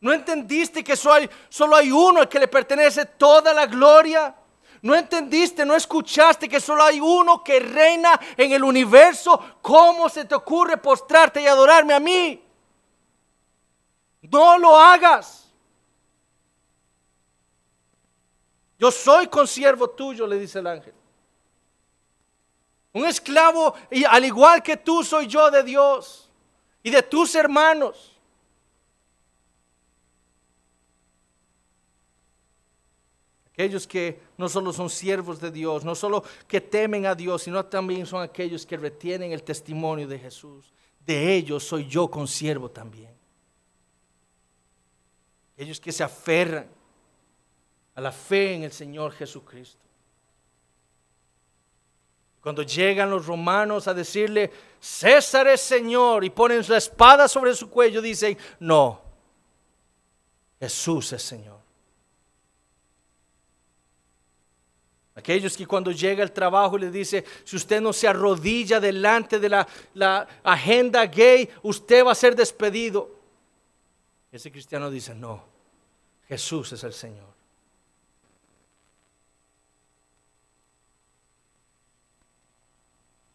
S1: ¿No entendiste que solo hay, uno al que le pertenece toda la gloria? ¿No entendiste, no escuchaste que solo hay uno que reina en el universo? ¿Cómo se te ocurre postrarte y adorarme a mí? No lo hagas. Yo soy consiervo tuyo, le dice el ángel. Un esclavo, y al igual que tú, soy yo de Dios y de tus hermanos. Aquellos que no solo son siervos de Dios, no solo que temen a Dios, sino también son aquellos que retienen el testimonio de Jesús. De ellos soy yo consiervo también. Ellos que se aferran a la fe en el Señor Jesucristo. Cuando llegan los romanos a decirle, César es Señor, y ponen su espada sobre su cuello, dicen, no, Jesús es Señor. Aquellos que cuando llega el trabajo le dice, si usted no se arrodilla delante de la agenda gay, usted va a ser despedido. Ese cristiano dice, no, Jesús es el Señor.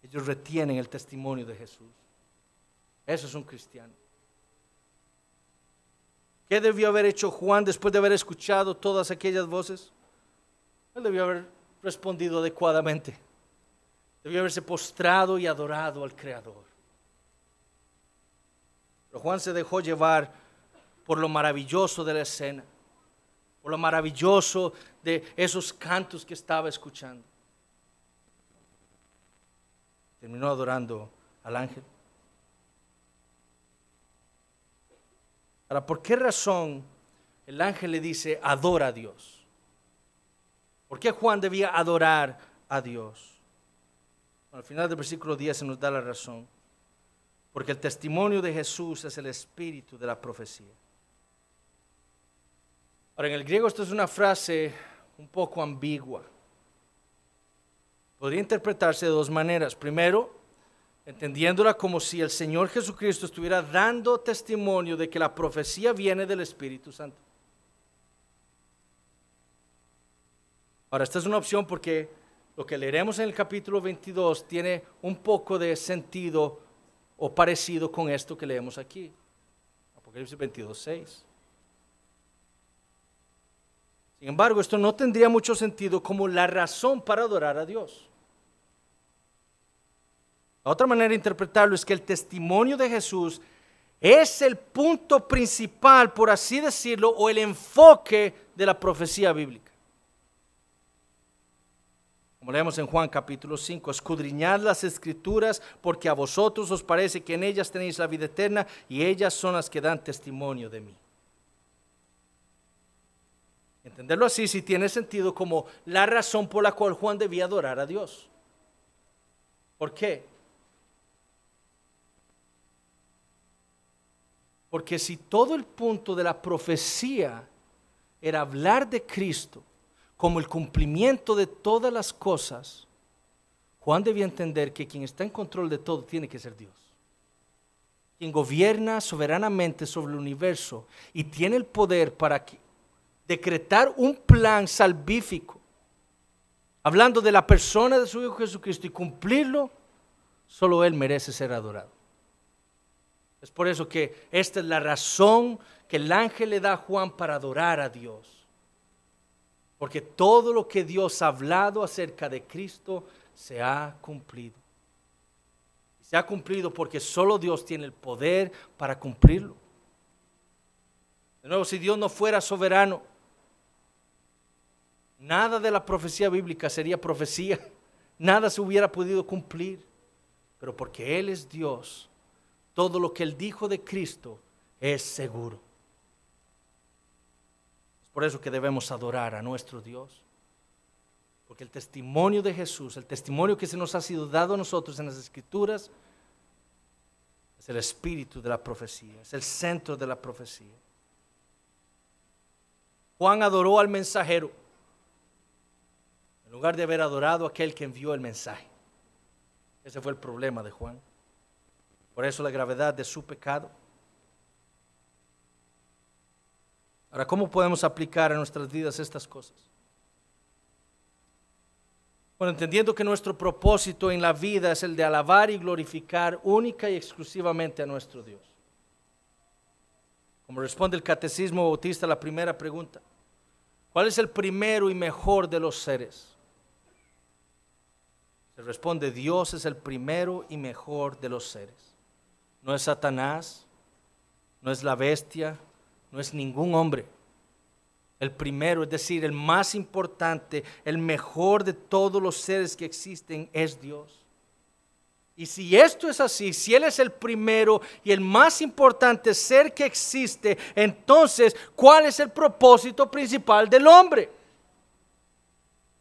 S1: Ellos retienen el testimonio de Jesús. Eso es un cristiano. ¿Qué debió haber hecho Juan después de haber escuchado todas aquellas voces? Él debió haber respondido adecuadamente. Debió haberse postrado y adorado al Creador. Pero Juan se dejó llevar por lo maravilloso de la escena lo maravilloso de esos cantos que estaba escuchando. Terminó adorando al ángel. Ahora, ¿por qué razón el ángel le dice, adora a Dios? ¿Por qué Juan debía adorar a Dios? al final del versículo 10 se nos da la razón. Porque el testimonio de Jesús es el espíritu de la profecía. Ahora, en el griego esto es una frase un poco ambigua. Podría interpretarse de dos maneras. Primero, entendiéndola como si el Señor Jesucristo estuviera dando testimonio de que la profecía viene del Espíritu Santo. Ahora, esta es una opción porque lo que leeremos en el capítulo 22 tiene un poco de sentido o parecido con esto que leemos aquí. Apocalipsis 22, 6. Sin embargo, esto no tendría mucho sentido como la razón para adorar a Dios. La otra manera de interpretarlo es que el testimonio de Jesús es el punto principal, por así decirlo, o el enfoque de la profecía bíblica. Como leemos en Juan capítulo 5, escudriñad las escrituras porque a vosotros os parece que en ellas tenéis la vida eterna y ellas son las que dan testimonio de mí. Entenderlo así si tiene sentido como la razón por la cual Juan debía adorar a Dios. ¿Por qué? Porque si todo el punto de la profecía era hablar de Cristo como el cumplimiento de todas las cosas, Juan debía entender que quien está en control de todo tiene que ser Dios. Quien gobierna soberanamente sobre el universo y tiene el poder para que decretar un plan salvífico, hablando de la persona de su Hijo Jesucristo y cumplirlo, solo Él merece ser adorado. Es por eso que esta es la razón que el ángel le da a Juan para adorar a Dios. Porque todo lo que Dios ha hablado acerca de Cristo se ha cumplido. Se ha cumplido porque solo Dios tiene el poder para cumplirlo. De nuevo, si Dios no fuera soberano, Nada de la profecía bíblica sería profecía. [LAUGHS] Nada se hubiera podido cumplir. Pero porque Él es Dios, todo lo que Él dijo de Cristo es seguro. Es por eso que debemos adorar a nuestro Dios. Porque el testimonio de Jesús, el testimonio que se nos ha sido dado a nosotros en las Escrituras, es el espíritu de la profecía, es el centro de la profecía. Juan adoró al mensajero lugar de haber adorado a aquel que envió el mensaje. Ese fue el problema de Juan. Por eso la gravedad de su pecado. Ahora, ¿cómo podemos aplicar a nuestras vidas estas cosas? Bueno, entendiendo que nuestro propósito en la vida es el de alabar y glorificar única y exclusivamente a nuestro Dios. Como responde el Catecismo Bautista a la primera pregunta, ¿cuál es el primero y mejor de los seres? Se responde, Dios es el primero y mejor de los seres. No es Satanás, no es la bestia, no es ningún hombre. El primero, es decir, el más importante, el mejor de todos los seres que existen es Dios. Y si esto es así, si Él es el primero y el más importante ser que existe, entonces, ¿cuál es el propósito principal del hombre?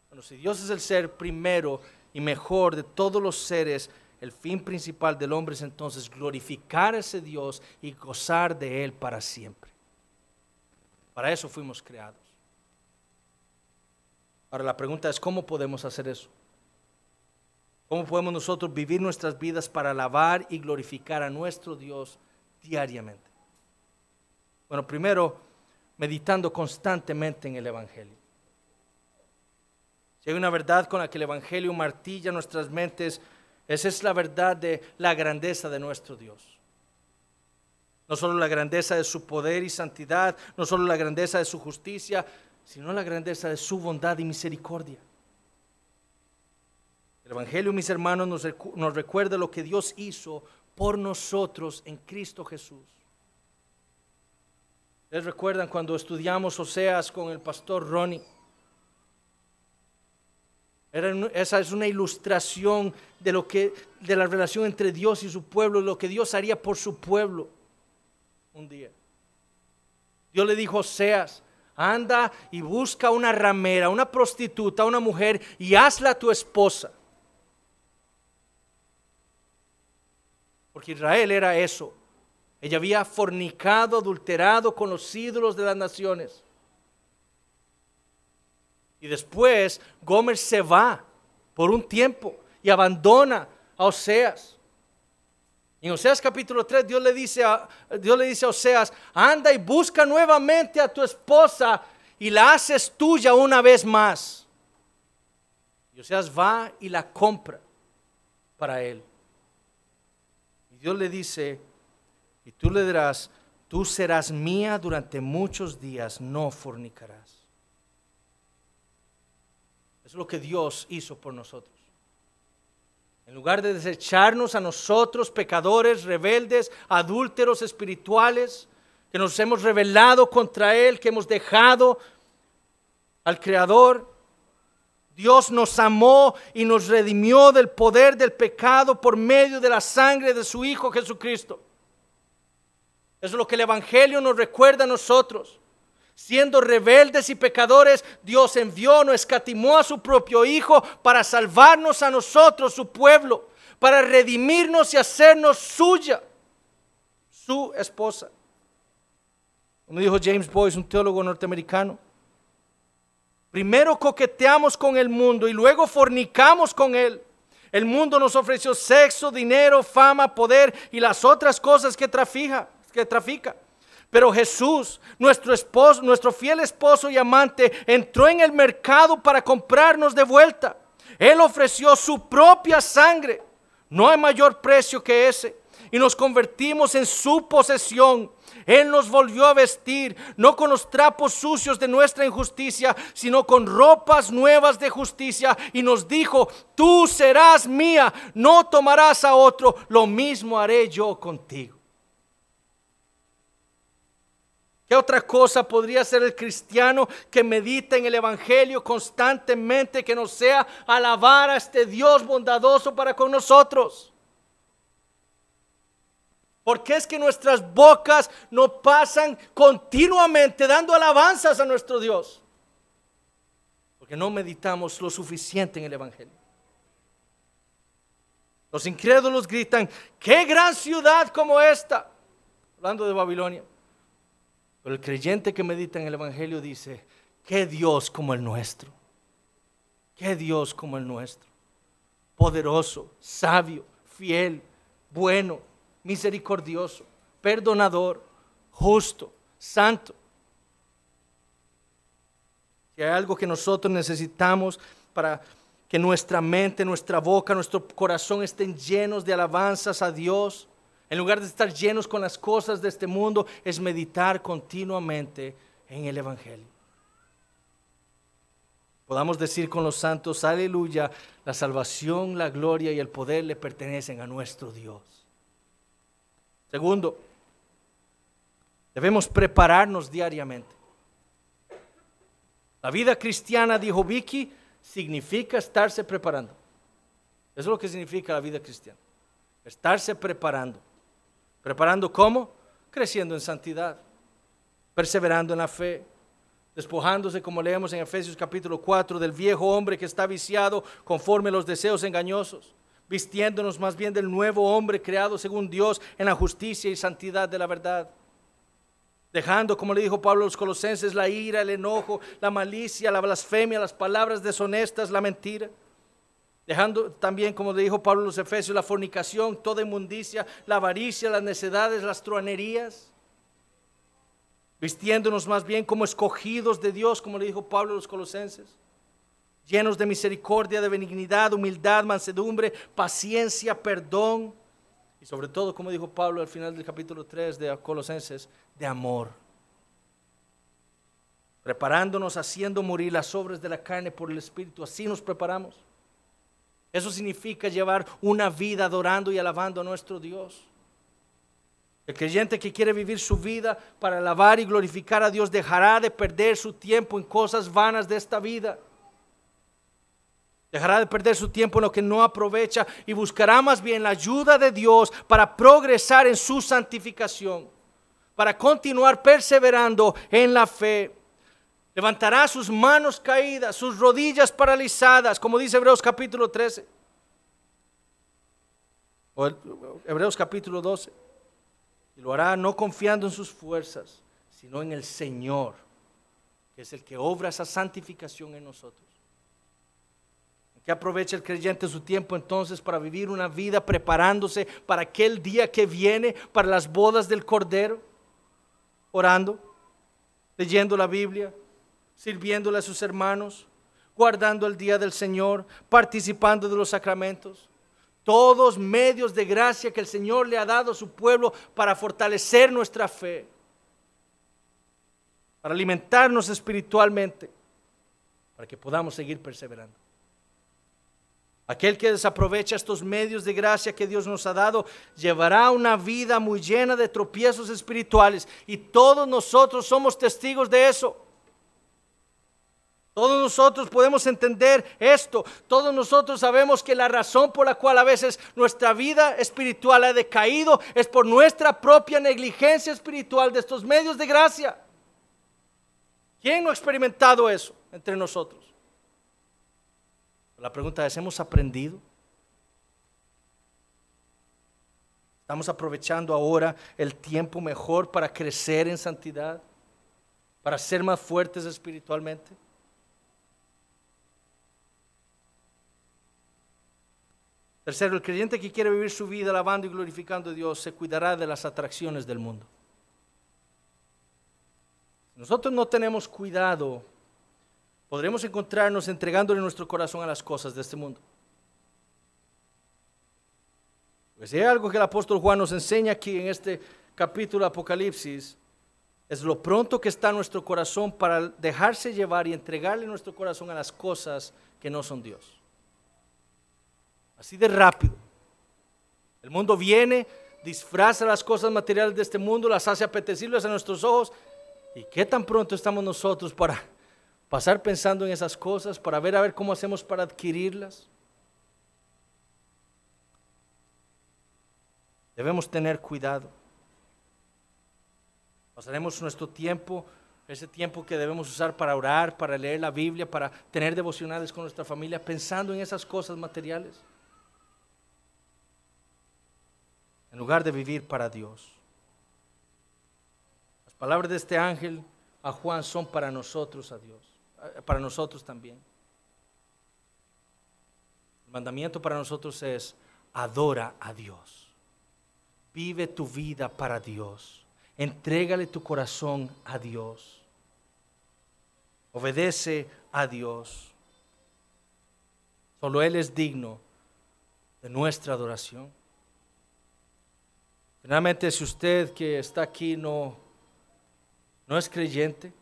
S1: Bueno, si Dios es el ser primero y mejor de todos los seres, el fin principal del hombre es entonces glorificar a ese Dios y gozar de Él para siempre. Para eso fuimos creados. Ahora la pregunta es, ¿cómo podemos hacer eso? ¿Cómo podemos nosotros vivir nuestras vidas para alabar y glorificar a nuestro Dios diariamente? Bueno, primero, meditando constantemente en el Evangelio. Y hay una verdad con la que el Evangelio martilla nuestras mentes, esa es la verdad de la grandeza de nuestro Dios. No solo la grandeza de su poder y santidad, no solo la grandeza de su justicia, sino la grandeza de su bondad y misericordia. El Evangelio, mis hermanos, nos, nos recuerda lo que Dios hizo por nosotros en Cristo Jesús. ¿Les recuerdan cuando estudiamos Oseas con el pastor Ronnie? esa es una ilustración de, lo que, de la relación entre Dios y su pueblo, lo que Dios haría por su pueblo un día. Dios le dijo seas Oseas, anda y busca una ramera, una prostituta, una mujer y hazla tu esposa. Porque Israel era eso. Ella había fornicado, adulterado con los ídolos de las naciones. Y después Gómez se va por un tiempo y abandona a Oseas. En Oseas capítulo 3 Dios le dice a, Dios le dice a Oseas, anda y busca nuevamente a tu esposa y la haces tuya una vez más. Y Oseas va y la compra para él. Y Dios le dice, y tú le dirás, tú serás mía durante muchos días, no fornicarás es lo que Dios hizo por nosotros. En lugar de desecharnos a nosotros, pecadores, rebeldes, adúlteros espirituales, que nos hemos rebelado contra Él, que hemos dejado al Creador, Dios nos amó y nos redimió del poder del pecado por medio de la sangre de su Hijo Jesucristo. es lo que el Evangelio nos recuerda a nosotros. Siendo rebeldes y pecadores, Dios envió, no escatimó a su propio Hijo para salvarnos a nosotros, su pueblo, para redimirnos y hacernos suya, su esposa. Como dijo James Boyce, un teólogo norteamericano, primero coqueteamos con el mundo y luego fornicamos con él. El mundo nos ofreció sexo, dinero, fama, poder y las otras cosas que trafica. Que trafica. Pero Jesús, nuestro esposo, nuestro fiel esposo y amante, entró en el mercado para comprarnos de vuelta. Él ofreció su propia sangre. No hay mayor precio que ese. Y nos convertimos en su posesión. Él nos volvió a vestir, no con los trapos sucios de nuestra injusticia, sino con ropas nuevas de justicia. Y nos dijo, tú serás mía, no tomarás a otro, lo mismo haré yo contigo. ¿Qué otra cosa podría ser el cristiano que medita en el Evangelio constantemente, que no sea alabar a este Dios bondadoso para con nosotros? ¿Por qué es que nuestras bocas no pasan continuamente dando alabanzas a nuestro Dios. Porque no meditamos lo suficiente en el Evangelio. Los incrédulos gritan, qué gran ciudad como esta, hablando de Babilonia pero el creyente que medita en el Evangelio dice, qué Dios como el nuestro, qué Dios como el nuestro, poderoso, sabio, fiel, bueno, misericordioso, perdonador, justo, santo. Si hay algo que nosotros necesitamos para que nuestra mente, nuestra boca, nuestro corazón estén llenos de alabanzas a Dios, en lugar de estar llenos con las cosas de este mundo, es meditar continuamente en el Evangelio. Podamos decir con los santos, aleluya, la salvación, la gloria y el poder le pertenecen a nuestro Dios. Segundo, debemos prepararnos diariamente. La vida cristiana, dijo Vicky, significa estarse preparando. Eso es lo que significa la vida cristiana. Estarse preparando. ¿Preparando cómo? Creciendo en santidad, perseverando en la fe, despojándose, como leemos en Efesios capítulo 4, del viejo hombre que está viciado conforme a los deseos engañosos, vistiéndonos más bien del nuevo hombre creado según Dios en la justicia y santidad de la verdad. Dejando, como le dijo Pablo a los colosenses, la ira, el enojo, la malicia, la blasfemia, las palabras deshonestas, la mentira Dejando también, como le dijo Pablo los Efesios, la fornicación, toda inmundicia, la avaricia, las necedades, las truanerías. Vistiéndonos más bien como escogidos de Dios, como le dijo Pablo a los Colosenses. Llenos de misericordia, de benignidad, humildad, mansedumbre, paciencia, perdón. Y sobre todo, como dijo Pablo al final del capítulo 3 de Colosenses, de amor. Preparándonos, haciendo morir las obras de la carne por el Espíritu. Así nos preparamos. Eso significa llevar una vida adorando y alabando a nuestro Dios. El creyente que quiere vivir su vida para alabar y glorificar a Dios dejará de perder su tiempo en cosas vanas de esta vida. Dejará de perder su tiempo en lo que no aprovecha y buscará más bien la ayuda de Dios para progresar en su santificación, para continuar perseverando en la fe levantará sus manos caídas, sus rodillas paralizadas, como dice Hebreos capítulo 13, o Hebreos capítulo 12, y lo hará no confiando en sus fuerzas, sino en el Señor, que es el que obra esa santificación en nosotros. Que aproveche el creyente su tiempo entonces para vivir una vida preparándose para aquel día que viene, para las bodas del Cordero, orando, leyendo la Biblia, sirviéndole a sus hermanos, guardando el día del Señor, participando de los sacramentos. Todos medios de gracia que el Señor le ha dado a su pueblo para fortalecer nuestra fe, para alimentarnos espiritualmente, para que podamos seguir perseverando. Aquel que desaprovecha estos medios de gracia que Dios nos ha dado llevará una vida muy llena de tropiezos espirituales y todos nosotros somos testigos de eso. Todos nosotros podemos entender esto. Todos nosotros sabemos que la razón por la cual a veces nuestra vida espiritual ha decaído es por nuestra propia negligencia espiritual de estos medios de gracia. ¿Quién no ha experimentado eso entre nosotros? La pregunta es, ¿hemos aprendido? Estamos aprovechando ahora el tiempo mejor para crecer en santidad, para ser más fuertes espiritualmente. Tercero, el creyente que quiere vivir su vida alabando y glorificando a Dios se cuidará de las atracciones del mundo. Nosotros no tenemos cuidado, podremos encontrarnos entregándole nuestro corazón a las cosas de este mundo. Pues si hay algo que el apóstol Juan nos enseña aquí en este capítulo de Apocalipsis, es lo pronto que está nuestro corazón para dejarse llevar y entregarle nuestro corazón a las cosas que no son Dios. Así de rápido. El mundo viene, disfraza las cosas materiales de este mundo, las hace apetecibles a nuestros ojos. ¿Y qué tan pronto estamos nosotros para pasar pensando en esas cosas, para ver a ver cómo hacemos para adquirirlas? Debemos tener cuidado. Pasaremos nuestro tiempo, ese tiempo que debemos usar para orar, para leer la Biblia, para tener devocionales con nuestra familia, pensando en esas cosas materiales. en lugar de vivir para Dios. Las palabras de este ángel a Juan son para nosotros, a Dios, eh, para nosotros también. El mandamiento para nosotros es, adora a Dios. Vive tu vida para Dios. Entrégale tu corazón a Dios. Obedece a Dios. Solo Él es digno de nuestra adoración. Finalmente, si usted que está aquí no, no es creyente,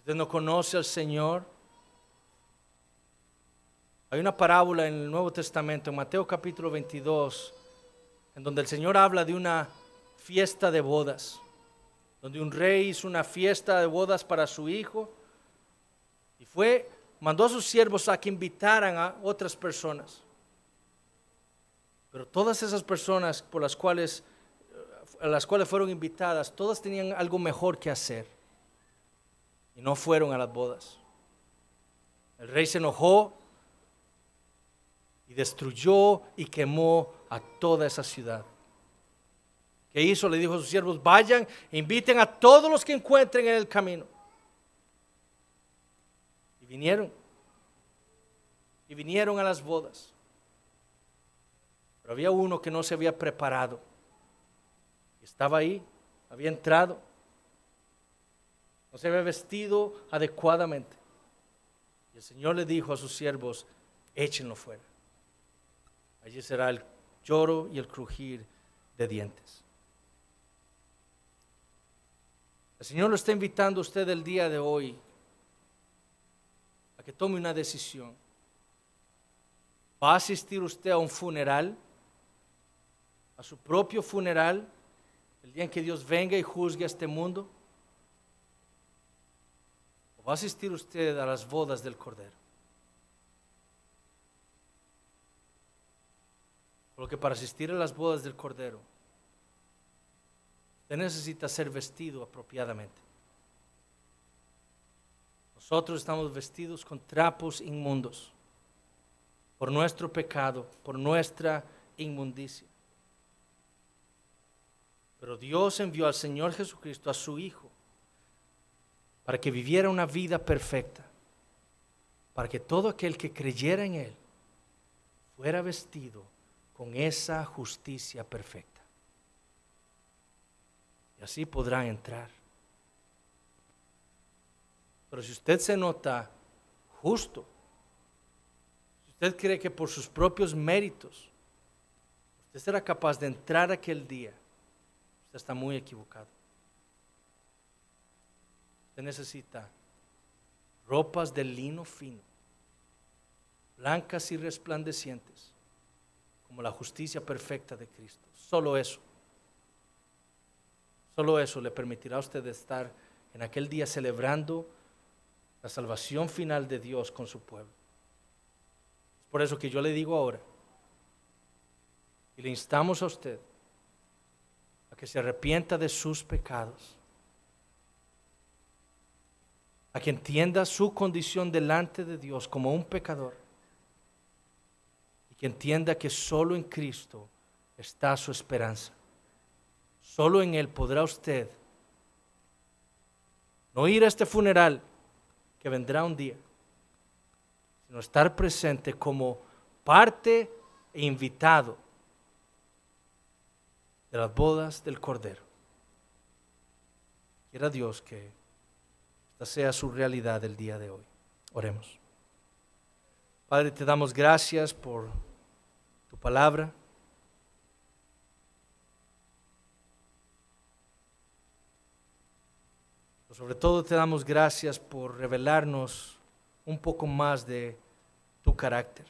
S1: usted no conoce al Señor, hay una parábola en el Nuevo Testamento, en Mateo capítulo 22, en donde el Señor habla de una fiesta de bodas, donde un rey hizo una fiesta de bodas para su hijo y fue, mandó a sus siervos a que invitaran a otras personas. Pero todas esas personas por las cuales, eh, a las cuales fueron invitadas, todas tenían algo mejor que hacer. Y no fueron a las bodas. El rey se enojó y destruyó y quemó a toda esa ciudad. ¿Qué hizo? Le dijo a sus siervos, vayan, e inviten a todos los que encuentren en el camino. Y vinieron. Y vinieron a las bodas. Pero había uno que no se había preparado. Estaba ahí, había entrado. No se había vestido adecuadamente. Y el Señor le dijo a sus siervos, échenlo fuera. Allí será el lloro y el crujir de dientes. El Señor lo está invitando a usted el día de hoy a que tome una decisión. ¿Va a asistir usted a un funeral? a su propio funeral, el día en que Dios venga y juzgue a este mundo? ¿O va a asistir usted a las bodas del Cordero? Porque para asistir a las bodas del Cordero, usted necesita ser vestido apropiadamente. Nosotros estamos vestidos con trapos inmundos por nuestro pecado, por nuestra inmundicia. Pero Dios envió al Señor Jesucristo, a su Hijo, para que viviera una vida perfecta, para que todo aquel que creyera en Él fuera vestido con esa justicia perfecta. Y así podrá entrar. Pero si usted se nota justo, si usted cree que por sus propios méritos, usted será capaz de entrar aquel día, está muy equivocado. Usted necesita ropas de lino fino, blancas y resplandecientes, como la justicia perfecta de Cristo. Solo eso. Solo eso le permitirá a usted estar en aquel día celebrando la salvación final de Dios con su pueblo. Es por eso que yo le digo ahora, y le instamos a usted, que se arrepienta de sus pecados, a que entienda su condición delante de Dios como un pecador y que entienda que solo en Cristo está su esperanza. Solo en Él podrá usted no ir a este funeral que vendrá un día, sino estar presente como parte e invitado de las bodas del Cordero. Quiera Dios que esta sea su realidad el día de hoy. Oremos. Padre, te damos gracias por tu palabra. sobre todo te damos gracias por revelarnos un poco más de tu carácter,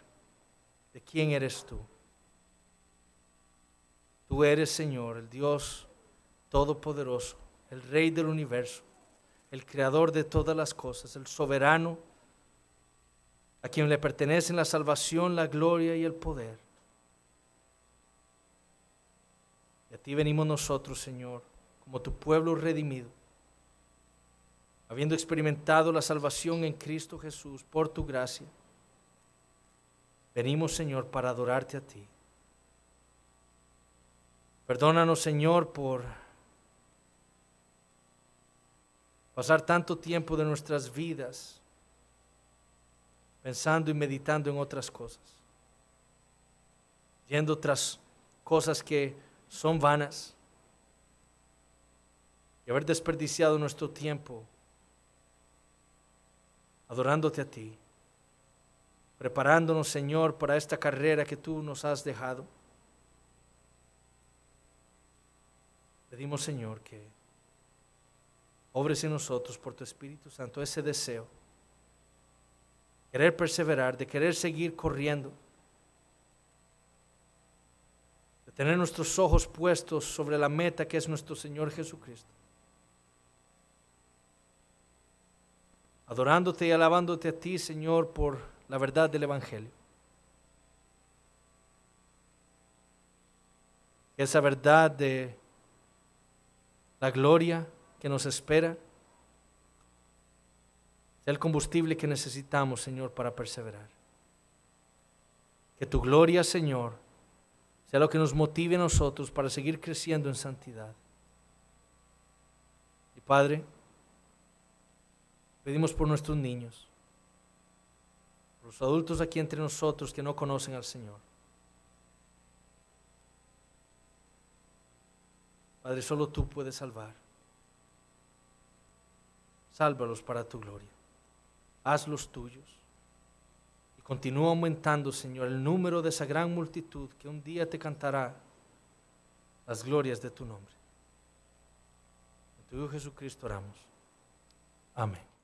S1: de quién eres tú. Tú eres, Señor, el Dios Todopoderoso, el Rey del universo, el Creador de todas las cosas, el soberano, a quien le pertenecen la salvación, la gloria y el poder. Y a ti venimos nosotros, Señor, como tu pueblo redimido, habiendo experimentado la salvación en Cristo Jesús por tu gracia. Venimos, Señor, para adorarte a ti. Perdónanos, Señor, por pasar tanto tiempo de nuestras vidas pensando y meditando en otras cosas, yendo tras cosas que son vanas y haber desperdiciado nuestro tiempo adorándote a ti, preparándonos, Señor, para esta carrera que tú nos has dejado. pedimos, Señor, que obres en nosotros por tu Espíritu Santo ese deseo, querer perseverar, de querer seguir corriendo, de tener nuestros ojos puestos sobre la meta que es nuestro Señor Jesucristo. Adorándote y alabándote a ti, Señor, por la verdad del Evangelio. Esa verdad de la gloria que nos espera, sea el combustible que necesitamos, Señor, para perseverar. Que tu gloria, Señor, sea lo que nos motive a nosotros para seguir creciendo en santidad. Y Padre, pedimos por nuestros niños, por los adultos aquí entre nosotros que no conocen al Señor. Padre, solo tú puedes salvar. Sálvalos para tu gloria. Hazlos tuyos. Y continúa aumentando, Señor, el número de esa gran multitud que un día te cantará las glorias de tu nombre. En tu Hijo Jesucristo oramos. Amén.